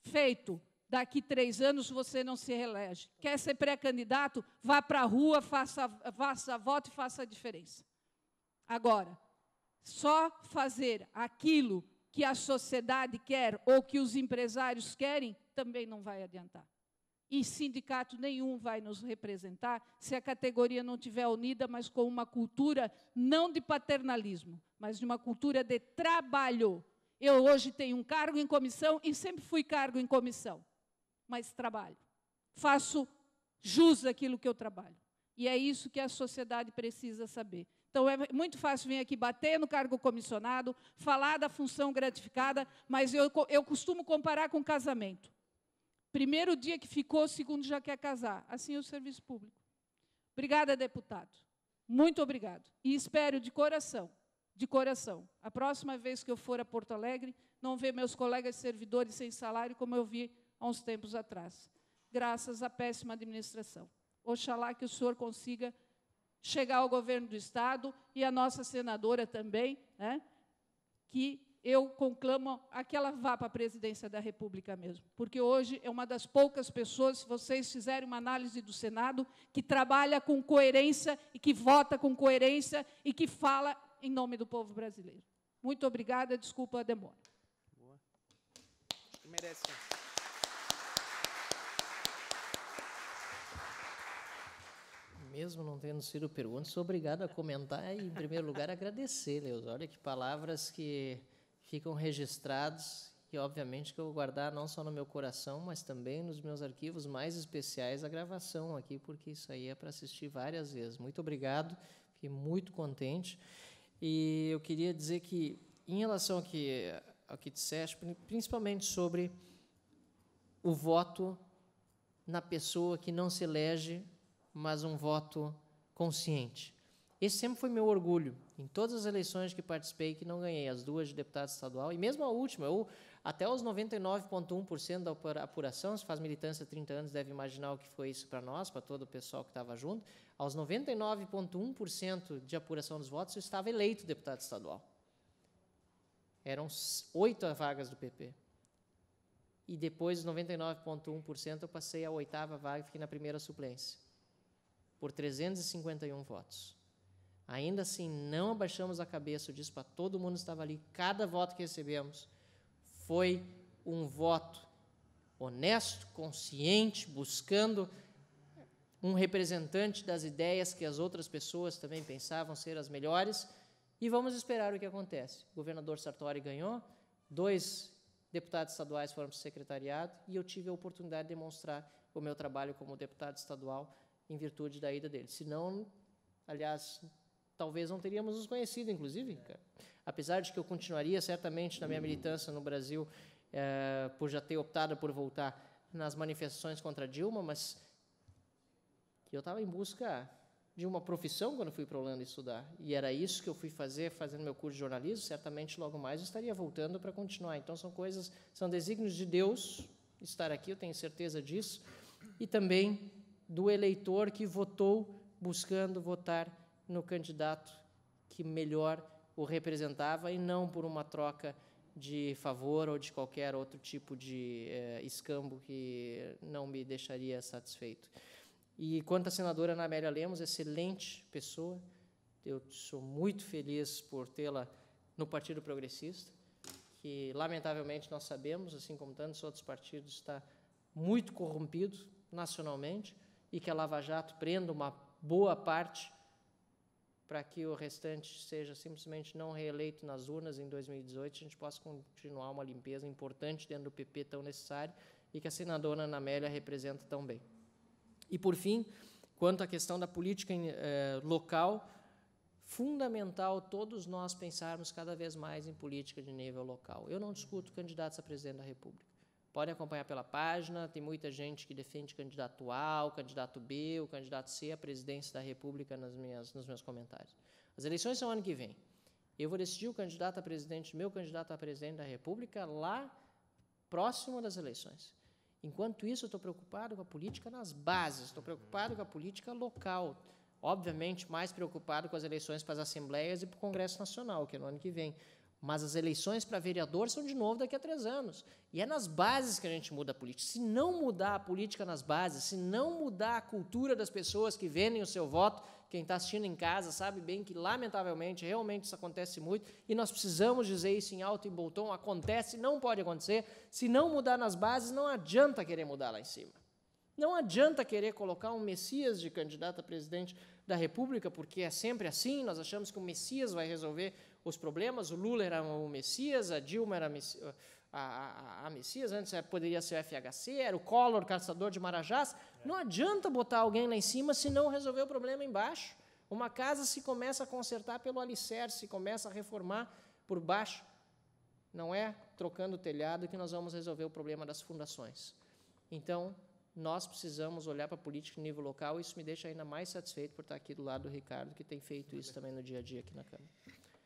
feito, daqui três anos você não se reelege. Quer ser pré-candidato? Vá para a rua, faça, faça voto e faça a diferença. Agora, só fazer aquilo que a sociedade quer ou que os empresários querem também não vai adiantar. E sindicato nenhum vai nos representar se a categoria não estiver unida, mas com uma cultura não de paternalismo, mas de uma cultura de trabalho. Eu hoje tenho um cargo em comissão e sempre fui cargo em comissão, mas trabalho. Faço jus àquilo que eu trabalho. E é isso que a sociedade precisa saber. Então é muito fácil vir aqui bater no cargo comissionado, falar da função gratificada, mas eu, eu costumo comparar com casamento. Primeiro dia que ficou, segundo já quer casar. Assim é o serviço público. Obrigada, deputado. Muito obrigado. E espero de coração, de coração, a próxima vez que eu for a Porto Alegre, não ver meus colegas servidores sem salário como eu vi há uns tempos atrás, graças à péssima administração. Oxalá que o senhor consiga chegar ao governo do Estado e a nossa senadora também, né, que eu conclamo a que ela vá para a presidência da República mesmo, porque hoje é uma das poucas pessoas, se vocês fizerem uma análise do Senado, que trabalha com coerência e que vota com coerência e que fala em nome do povo brasileiro. Muito obrigada, desculpa a demora. Boa. merece. Né? mesmo não tendo sido pergunta, sou obrigado a comentar e, em primeiro lugar, agradecer, Deus. Olha que palavras que ficam registradas e, obviamente, que eu vou guardar não só no meu coração, mas também nos meus arquivos mais especiais a gravação aqui, porque isso aí é para assistir várias vezes. Muito obrigado, fiquei muito contente. E eu queria dizer que, em relação ao que, ao que disseste, principalmente sobre o voto na pessoa que não se elege mas um voto consciente. Esse sempre foi meu orgulho. Em todas as eleições que participei, que não ganhei, as duas de deputado estadual, e mesmo a última, eu, até os 99,1% da apuração, se faz militância há 30 anos, deve imaginar o que foi isso para nós, para todo o pessoal que estava junto. Aos 99,1% de apuração dos votos, eu estava eleito deputado estadual. Eram oito vagas do PP. E depois, 99,1%, eu passei a oitava vaga e fiquei na primeira suplência por 351 votos. Ainda assim, não abaixamos a cabeça, eu disse para todo mundo que estava ali, cada voto que recebemos foi um voto honesto, consciente, buscando um representante das ideias que as outras pessoas também pensavam ser as melhores, e vamos esperar o que acontece. O governador Sartori ganhou, dois deputados estaduais foram para o secretariado, e eu tive a oportunidade de demonstrar o meu trabalho como deputado estadual em virtude da ida dele. Senão, aliás, talvez não teríamos nos conhecido, inclusive. É. Cara. Apesar de que eu continuaria certamente na minha hum. militância no Brasil, é, por já ter optado por voltar nas manifestações contra Dilma, mas eu estava em busca de uma profissão quando fui para o Holanda estudar. E era isso que eu fui fazer fazendo meu curso de jornalismo. Certamente logo mais estaria voltando para continuar. Então são coisas, são desígnios de Deus estar aqui, eu tenho certeza disso. E também do eleitor que votou buscando votar no candidato que melhor o representava e não por uma troca de favor ou de qualquer outro tipo de eh, escambo que não me deixaria satisfeito. E quanto à senadora Ana Amélia Lemos, excelente pessoa, eu sou muito feliz por tê-la no Partido Progressista, que lamentavelmente nós sabemos, assim como tantos outros partidos, está muito corrompido nacionalmente e que a Lava Jato prenda uma boa parte para que o restante seja simplesmente não reeleito nas urnas em 2018, a gente possa continuar uma limpeza importante dentro do PP tão necessária e que a senadora Ana Amélia representa tão bem. E, por fim, quanto à questão da política eh, local, fundamental todos nós pensarmos cada vez mais em política de nível local. Eu não discuto candidatos a presidente da República. Podem acompanhar pela página, tem muita gente que defende candidato A, o candidato B, o candidato C, à presidência da República nas minhas, nos meus comentários. As eleições são ano que vem. Eu vou decidir o candidato a presidente, meu candidato a presidente da República, lá próximo das eleições. Enquanto isso, eu estou preocupado com a política nas bases, estou preocupado com a política local. Obviamente, mais preocupado com as eleições para as assembleias e para o Congresso Nacional, que é no ano que vem. Mas as eleições para vereador são de novo daqui a três anos. E é nas bases que a gente muda a política. Se não mudar a política nas bases, se não mudar a cultura das pessoas que vendem o seu voto, quem está assistindo em casa sabe bem que, lamentavelmente, realmente isso acontece muito, e nós precisamos dizer isso em alto e bom tom: acontece, não pode acontecer. Se não mudar nas bases, não adianta querer mudar lá em cima. Não adianta querer colocar um Messias de candidato a presidente da República, porque é sempre assim, nós achamos que o Messias vai resolver os problemas. O Lula era o Messias, a Dilma era a, a, a Messias, antes é, poderia ser o FHC, era o Collor, caçador de Marajás. É. Não adianta botar alguém lá em cima se não resolver o problema embaixo. Uma casa se começa a consertar pelo alicerce, se começa a reformar por baixo. Não é trocando o telhado que nós vamos resolver o problema das fundações. Então, nós precisamos olhar para a política em nível local, e isso me deixa ainda mais satisfeito por estar aqui do lado do Ricardo, que tem feito isso também no dia a dia aqui na Câmara.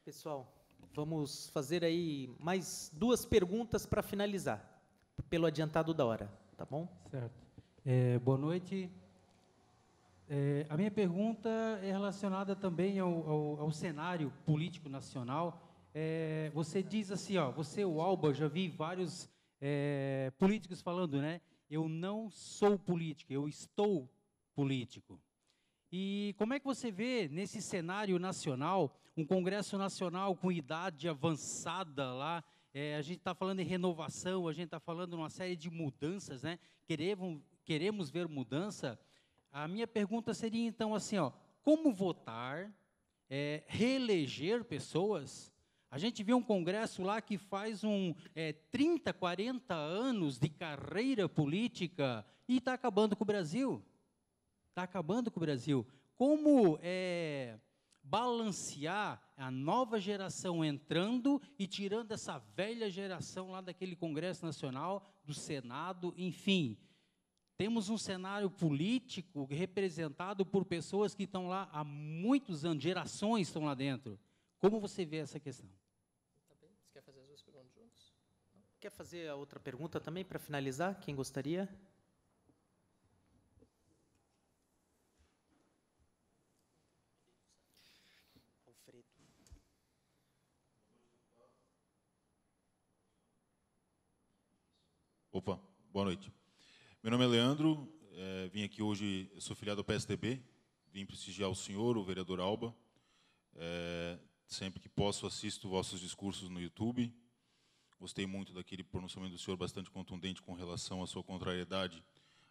Pessoal, vamos fazer aí mais duas perguntas para finalizar, pelo adiantado da hora, tá bom? Certo. É, boa noite. É, a minha pergunta é relacionada também ao, ao, ao cenário político nacional. É, você diz assim, ó, você, o Alba, já vi vários é, políticos falando, né? Eu não sou político, eu estou político. E como é que você vê nesse cenário nacional um Congresso Nacional com idade avançada lá. É, a gente está falando em renovação, a gente está falando uma série de mudanças, né? Queremos, queremos ver mudança. A minha pergunta seria então assim, ó, como votar, é, reeleger pessoas? A gente vê um congresso lá que faz um é, 30, 40 anos de carreira política e está acabando com o Brasil. Está acabando com o Brasil. Como é, balancear a nova geração entrando e tirando essa velha geração lá daquele Congresso Nacional, do Senado, enfim. Temos um cenário político representado por pessoas que estão lá há muitos anos, gerações estão lá dentro. Como você vê essa questão? Tá bem. Você quer fazer as duas perguntas juntas? Quer fazer a outra pergunta também para finalizar? Quem gostaria? Opa, boa noite. Meu nome é Leandro, é, vim aqui hoje, sou filiado ao PSDB, vim prestigiar o senhor, o vereador Alba. É, sempre que posso, assisto vossos discursos no YouTube. Gostei muito daquele pronunciamento do senhor, bastante contundente com relação à sua contrariedade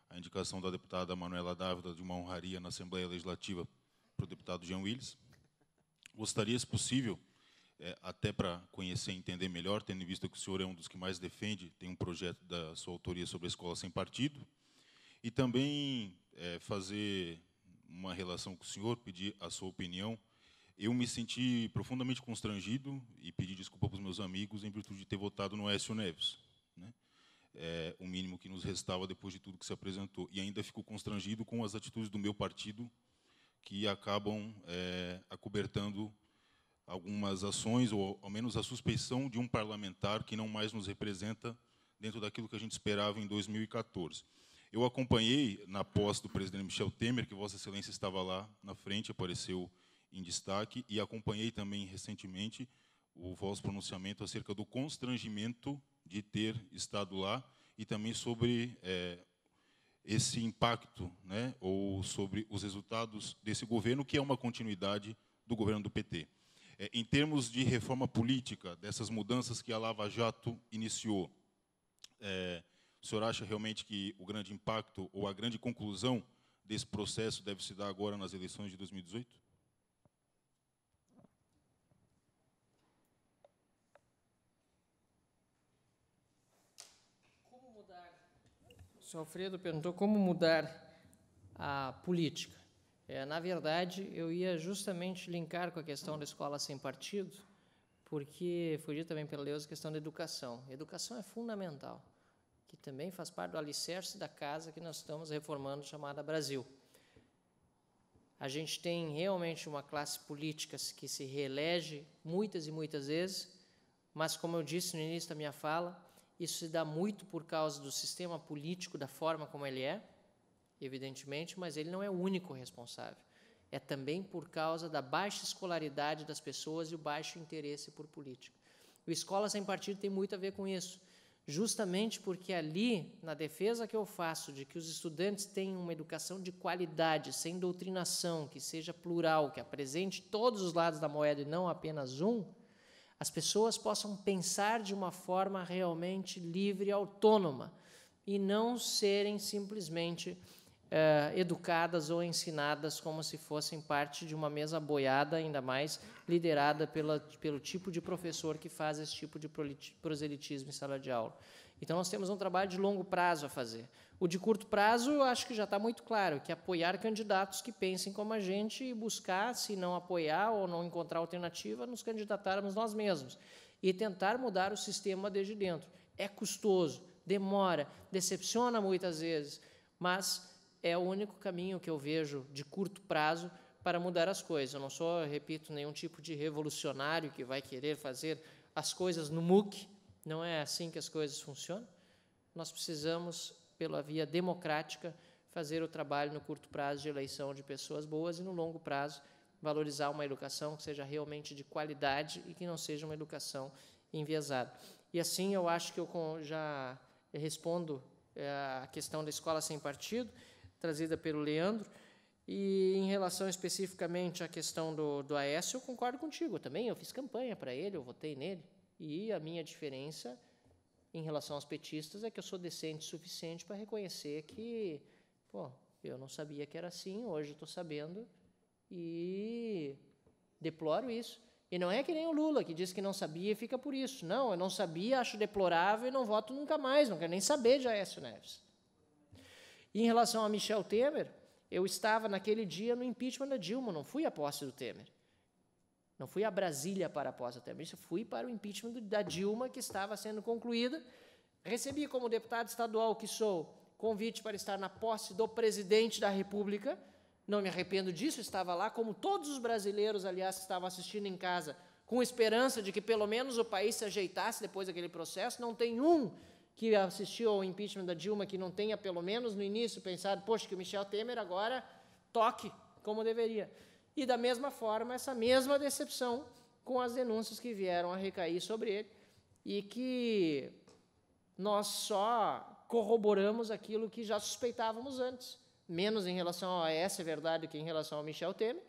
à indicação da deputada Manuela Dávila de uma honraria na Assembleia Legislativa para o deputado Jean Willis. Gostaria, se possível, é, até para conhecer e entender melhor, tendo em vista que o senhor é um dos que mais defende, tem um projeto da sua autoria sobre a escola sem partido, e também é, fazer uma relação com o senhor, pedir a sua opinião. Eu me senti profundamente constrangido e pedi desculpa para os meus amigos em virtude de ter votado no Écio Neves. Né? É, o mínimo que nos restava depois de tudo que se apresentou. E ainda fico constrangido com as atitudes do meu partido que acabam é, acobertando algumas ações, ou ao menos a suspeição de um parlamentar que não mais nos representa dentro daquilo que a gente esperava em 2014. Eu acompanhei na posse do presidente Michel Temer, que Vossa Excelência estava lá na frente, apareceu em destaque, e acompanhei também recentemente o vosso pronunciamento acerca do constrangimento de ter estado lá e também sobre é, esse impacto, né, ou sobre os resultados desse governo, que é uma continuidade do governo do PT. É, em termos de reforma política, dessas mudanças que a Lava Jato iniciou, é, o senhor acha realmente que o grande impacto ou a grande conclusão desse processo deve se dar agora nas eleições de 2018? Como mudar? O senhor Alfredo perguntou como mudar a política. É, na verdade, eu ia justamente linkar com a questão da escola sem partido, porque foi dito também pela Leusa a questão da educação. Educação é fundamental, que também faz parte do alicerce da casa que nós estamos reformando, chamada Brasil. A gente tem realmente uma classe política que se reelege muitas e muitas vezes, mas, como eu disse no início da minha fala, isso se dá muito por causa do sistema político, da forma como ele é, evidentemente, mas ele não é o único responsável. É também por causa da baixa escolaridade das pessoas e o baixo interesse por política. O Escola Sem Partido tem muito a ver com isso, justamente porque ali, na defesa que eu faço de que os estudantes tenham uma educação de qualidade, sem doutrinação, que seja plural, que apresente todos os lados da moeda e não apenas um, as pessoas possam pensar de uma forma realmente livre e autônoma e não serem simplesmente eh, educadas ou ensinadas como se fossem parte de uma mesa boiada, ainda mais liderada pela, pelo tipo de professor que faz esse tipo de proselitismo em sala de aula. Então, nós temos um trabalho de longo prazo a fazer. O de curto prazo, eu acho que já está muito claro, que é apoiar candidatos que pensem como a gente e buscar, se não apoiar ou não encontrar alternativa, nos candidatarmos nós mesmos e tentar mudar o sistema desde dentro. É custoso, demora, decepciona muitas vezes, mas é o único caminho que eu vejo de curto prazo para mudar as coisas. Eu não sou, repito, nenhum tipo de revolucionário que vai querer fazer as coisas no MOOC. Não é assim que as coisas funcionam. Nós precisamos, pela via democrática, fazer o trabalho no curto prazo de eleição de pessoas boas e no longo prazo valorizar uma educação que seja realmente de qualidade e que não seja uma educação enviesada. E assim eu acho que eu já respondo eh, a questão da escola sem partido trazida pelo Leandro. E em relação especificamente à questão do, do Aécio, eu concordo contigo também. Eu fiz campanha para ele, eu votei nele. E a minha diferença em relação aos petistas é que eu sou decente o suficiente para reconhecer que, pô, eu não sabia que era assim, hoje estou sabendo e deploro isso. E não é que nem o Lula, que diz que não sabia e fica por isso. Não, eu não sabia, acho deplorável e não voto nunca mais, não quero nem saber de Aécio Neves. E em relação a Michel Temer, eu estava naquele dia no impeachment da Dilma, não fui à posse do Temer. Não fui a Brasília para a posse do Temer, eu fui para o impeachment da Dilma, que estava sendo concluída. Recebi, como deputado estadual que sou, convite para estar na posse do presidente da República. Não me arrependo disso, estava lá, como todos os brasileiros, aliás, que estavam assistindo em casa, com esperança de que pelo menos o país se ajeitasse depois daquele processo. Não tem um que assistiu ao impeachment da Dilma que não tenha, pelo menos no início, pensado, poxa, que o Michel Temer agora toque como deveria. E da mesma forma, essa mesma decepção com as denúncias que vieram a recair sobre ele e que nós só corroboramos aquilo que já suspeitávamos antes, menos em relação a essa verdade é verdade, que em relação ao Michel Temer,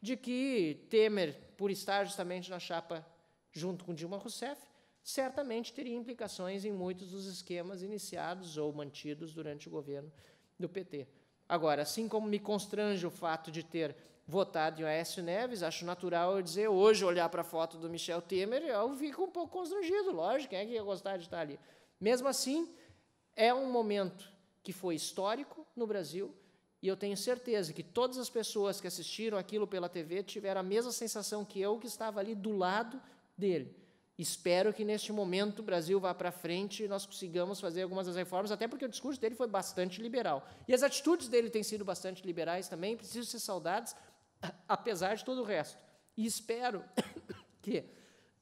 de que Temer, por estar justamente na chapa junto com Dilma Rousseff, certamente teria implicações em muitos dos esquemas iniciados ou mantidos durante o governo do PT. Agora, assim como me constrange o fato de ter votado em Aécio Neves, acho natural eu dizer hoje, olhar para a foto do Michel Temer, eu fico um pouco constrangido, lógico, quem é que ia gostar de estar ali? Mesmo assim, é um momento que foi histórico no Brasil, e eu tenho certeza que todas as pessoas que assistiram aquilo pela TV tiveram a mesma sensação que eu, que estava ali do lado dele. Espero que neste momento o Brasil vá para frente e nós consigamos fazer algumas das reformas, até porque o discurso dele foi bastante liberal. E as atitudes dele têm sido bastante liberais também, preciso ser saudados, apesar de todo o resto. E espero que,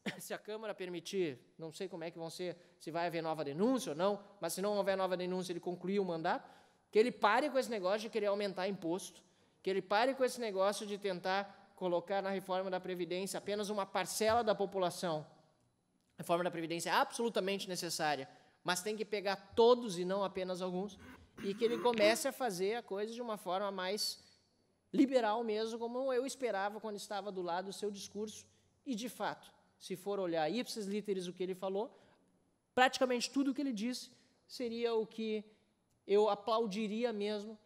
se a Câmara permitir, não sei como é que vão ser, se vai haver nova denúncia ou não, mas se não houver nova denúncia, ele concluir o mandato, que ele pare com esse negócio de querer aumentar imposto, que ele pare com esse negócio de tentar colocar na reforma da Previdência apenas uma parcela da população reforma da Previdência é absolutamente necessária, mas tem que pegar todos e não apenas alguns, e que ele comece a fazer a coisa de uma forma mais liberal mesmo, como eu esperava quando estava do lado do seu discurso, e de fato, se for olhar ipsis literis o que ele falou, praticamente tudo o que ele disse seria o que eu aplaudiria mesmo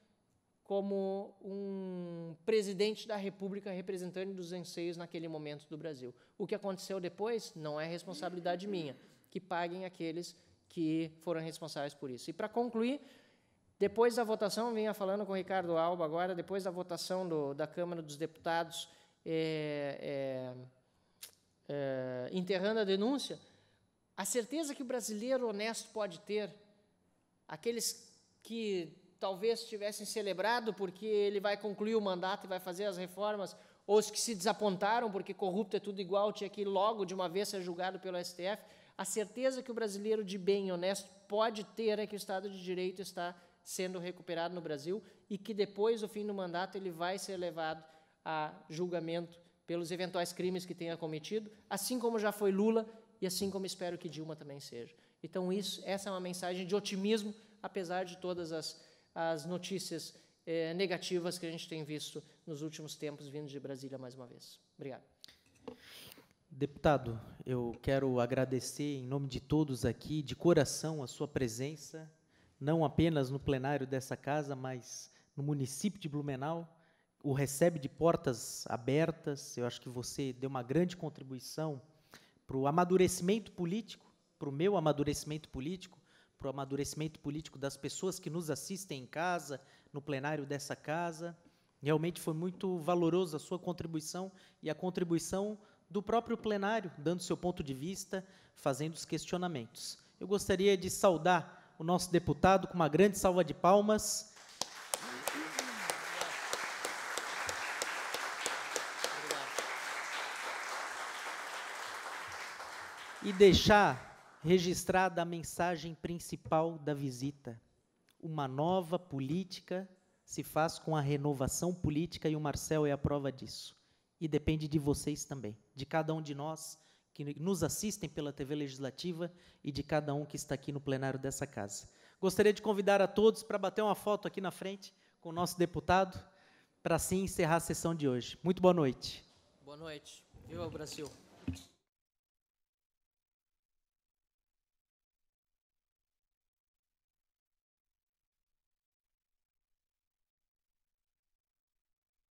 como um presidente da República representante dos anseios naquele momento do Brasil. O que aconteceu depois não é responsabilidade minha, que paguem aqueles que foram responsáveis por isso. E para concluir, depois da votação, vinha falando com o Ricardo Alba agora, depois da votação do, da Câmara dos Deputados é, é, é, enterrando a denúncia, a certeza que o brasileiro honesto pode ter, aqueles que talvez tivessem celebrado porque ele vai concluir o mandato e vai fazer as reformas, ou os que se desapontaram porque corrupto é tudo igual, tinha que logo de uma vez ser julgado pelo STF. A certeza que o brasileiro de bem e honesto pode ter é que o Estado de Direito está sendo recuperado no Brasil e que depois do fim do mandato ele vai ser levado a julgamento pelos eventuais crimes que tenha cometido, assim como já foi Lula e assim como espero que Dilma também seja. Então isso, essa é uma mensagem de otimismo apesar de todas as as notícias eh, negativas que a gente tem visto nos últimos tempos vindo de Brasília mais uma vez. Obrigado. Deputado, eu quero agradecer em nome de todos aqui, de coração, a sua presença, não apenas no plenário dessa casa, mas no município de Blumenau, o recebe de portas abertas. Eu acho que você deu uma grande contribuição para o amadurecimento político, para o meu amadurecimento político, para o amadurecimento político das pessoas que nos assistem em casa, no plenário dessa casa. Realmente foi muito valoroso a sua contribuição e a contribuição do próprio plenário, dando seu ponto de vista, fazendo os questionamentos. Eu gostaria de saudar o nosso deputado com uma grande salva de palmas. e deixar registrada a mensagem principal da visita. Uma nova política se faz com a renovação política e o Marcel é a prova disso. E depende de vocês também, de cada um de nós que nos assistem pela TV Legislativa e de cada um que está aqui no plenário dessa casa. Gostaria de convidar a todos para bater uma foto aqui na frente com o nosso deputado, para assim encerrar a sessão de hoje. Muito boa noite. Boa noite. Viva o Brasil.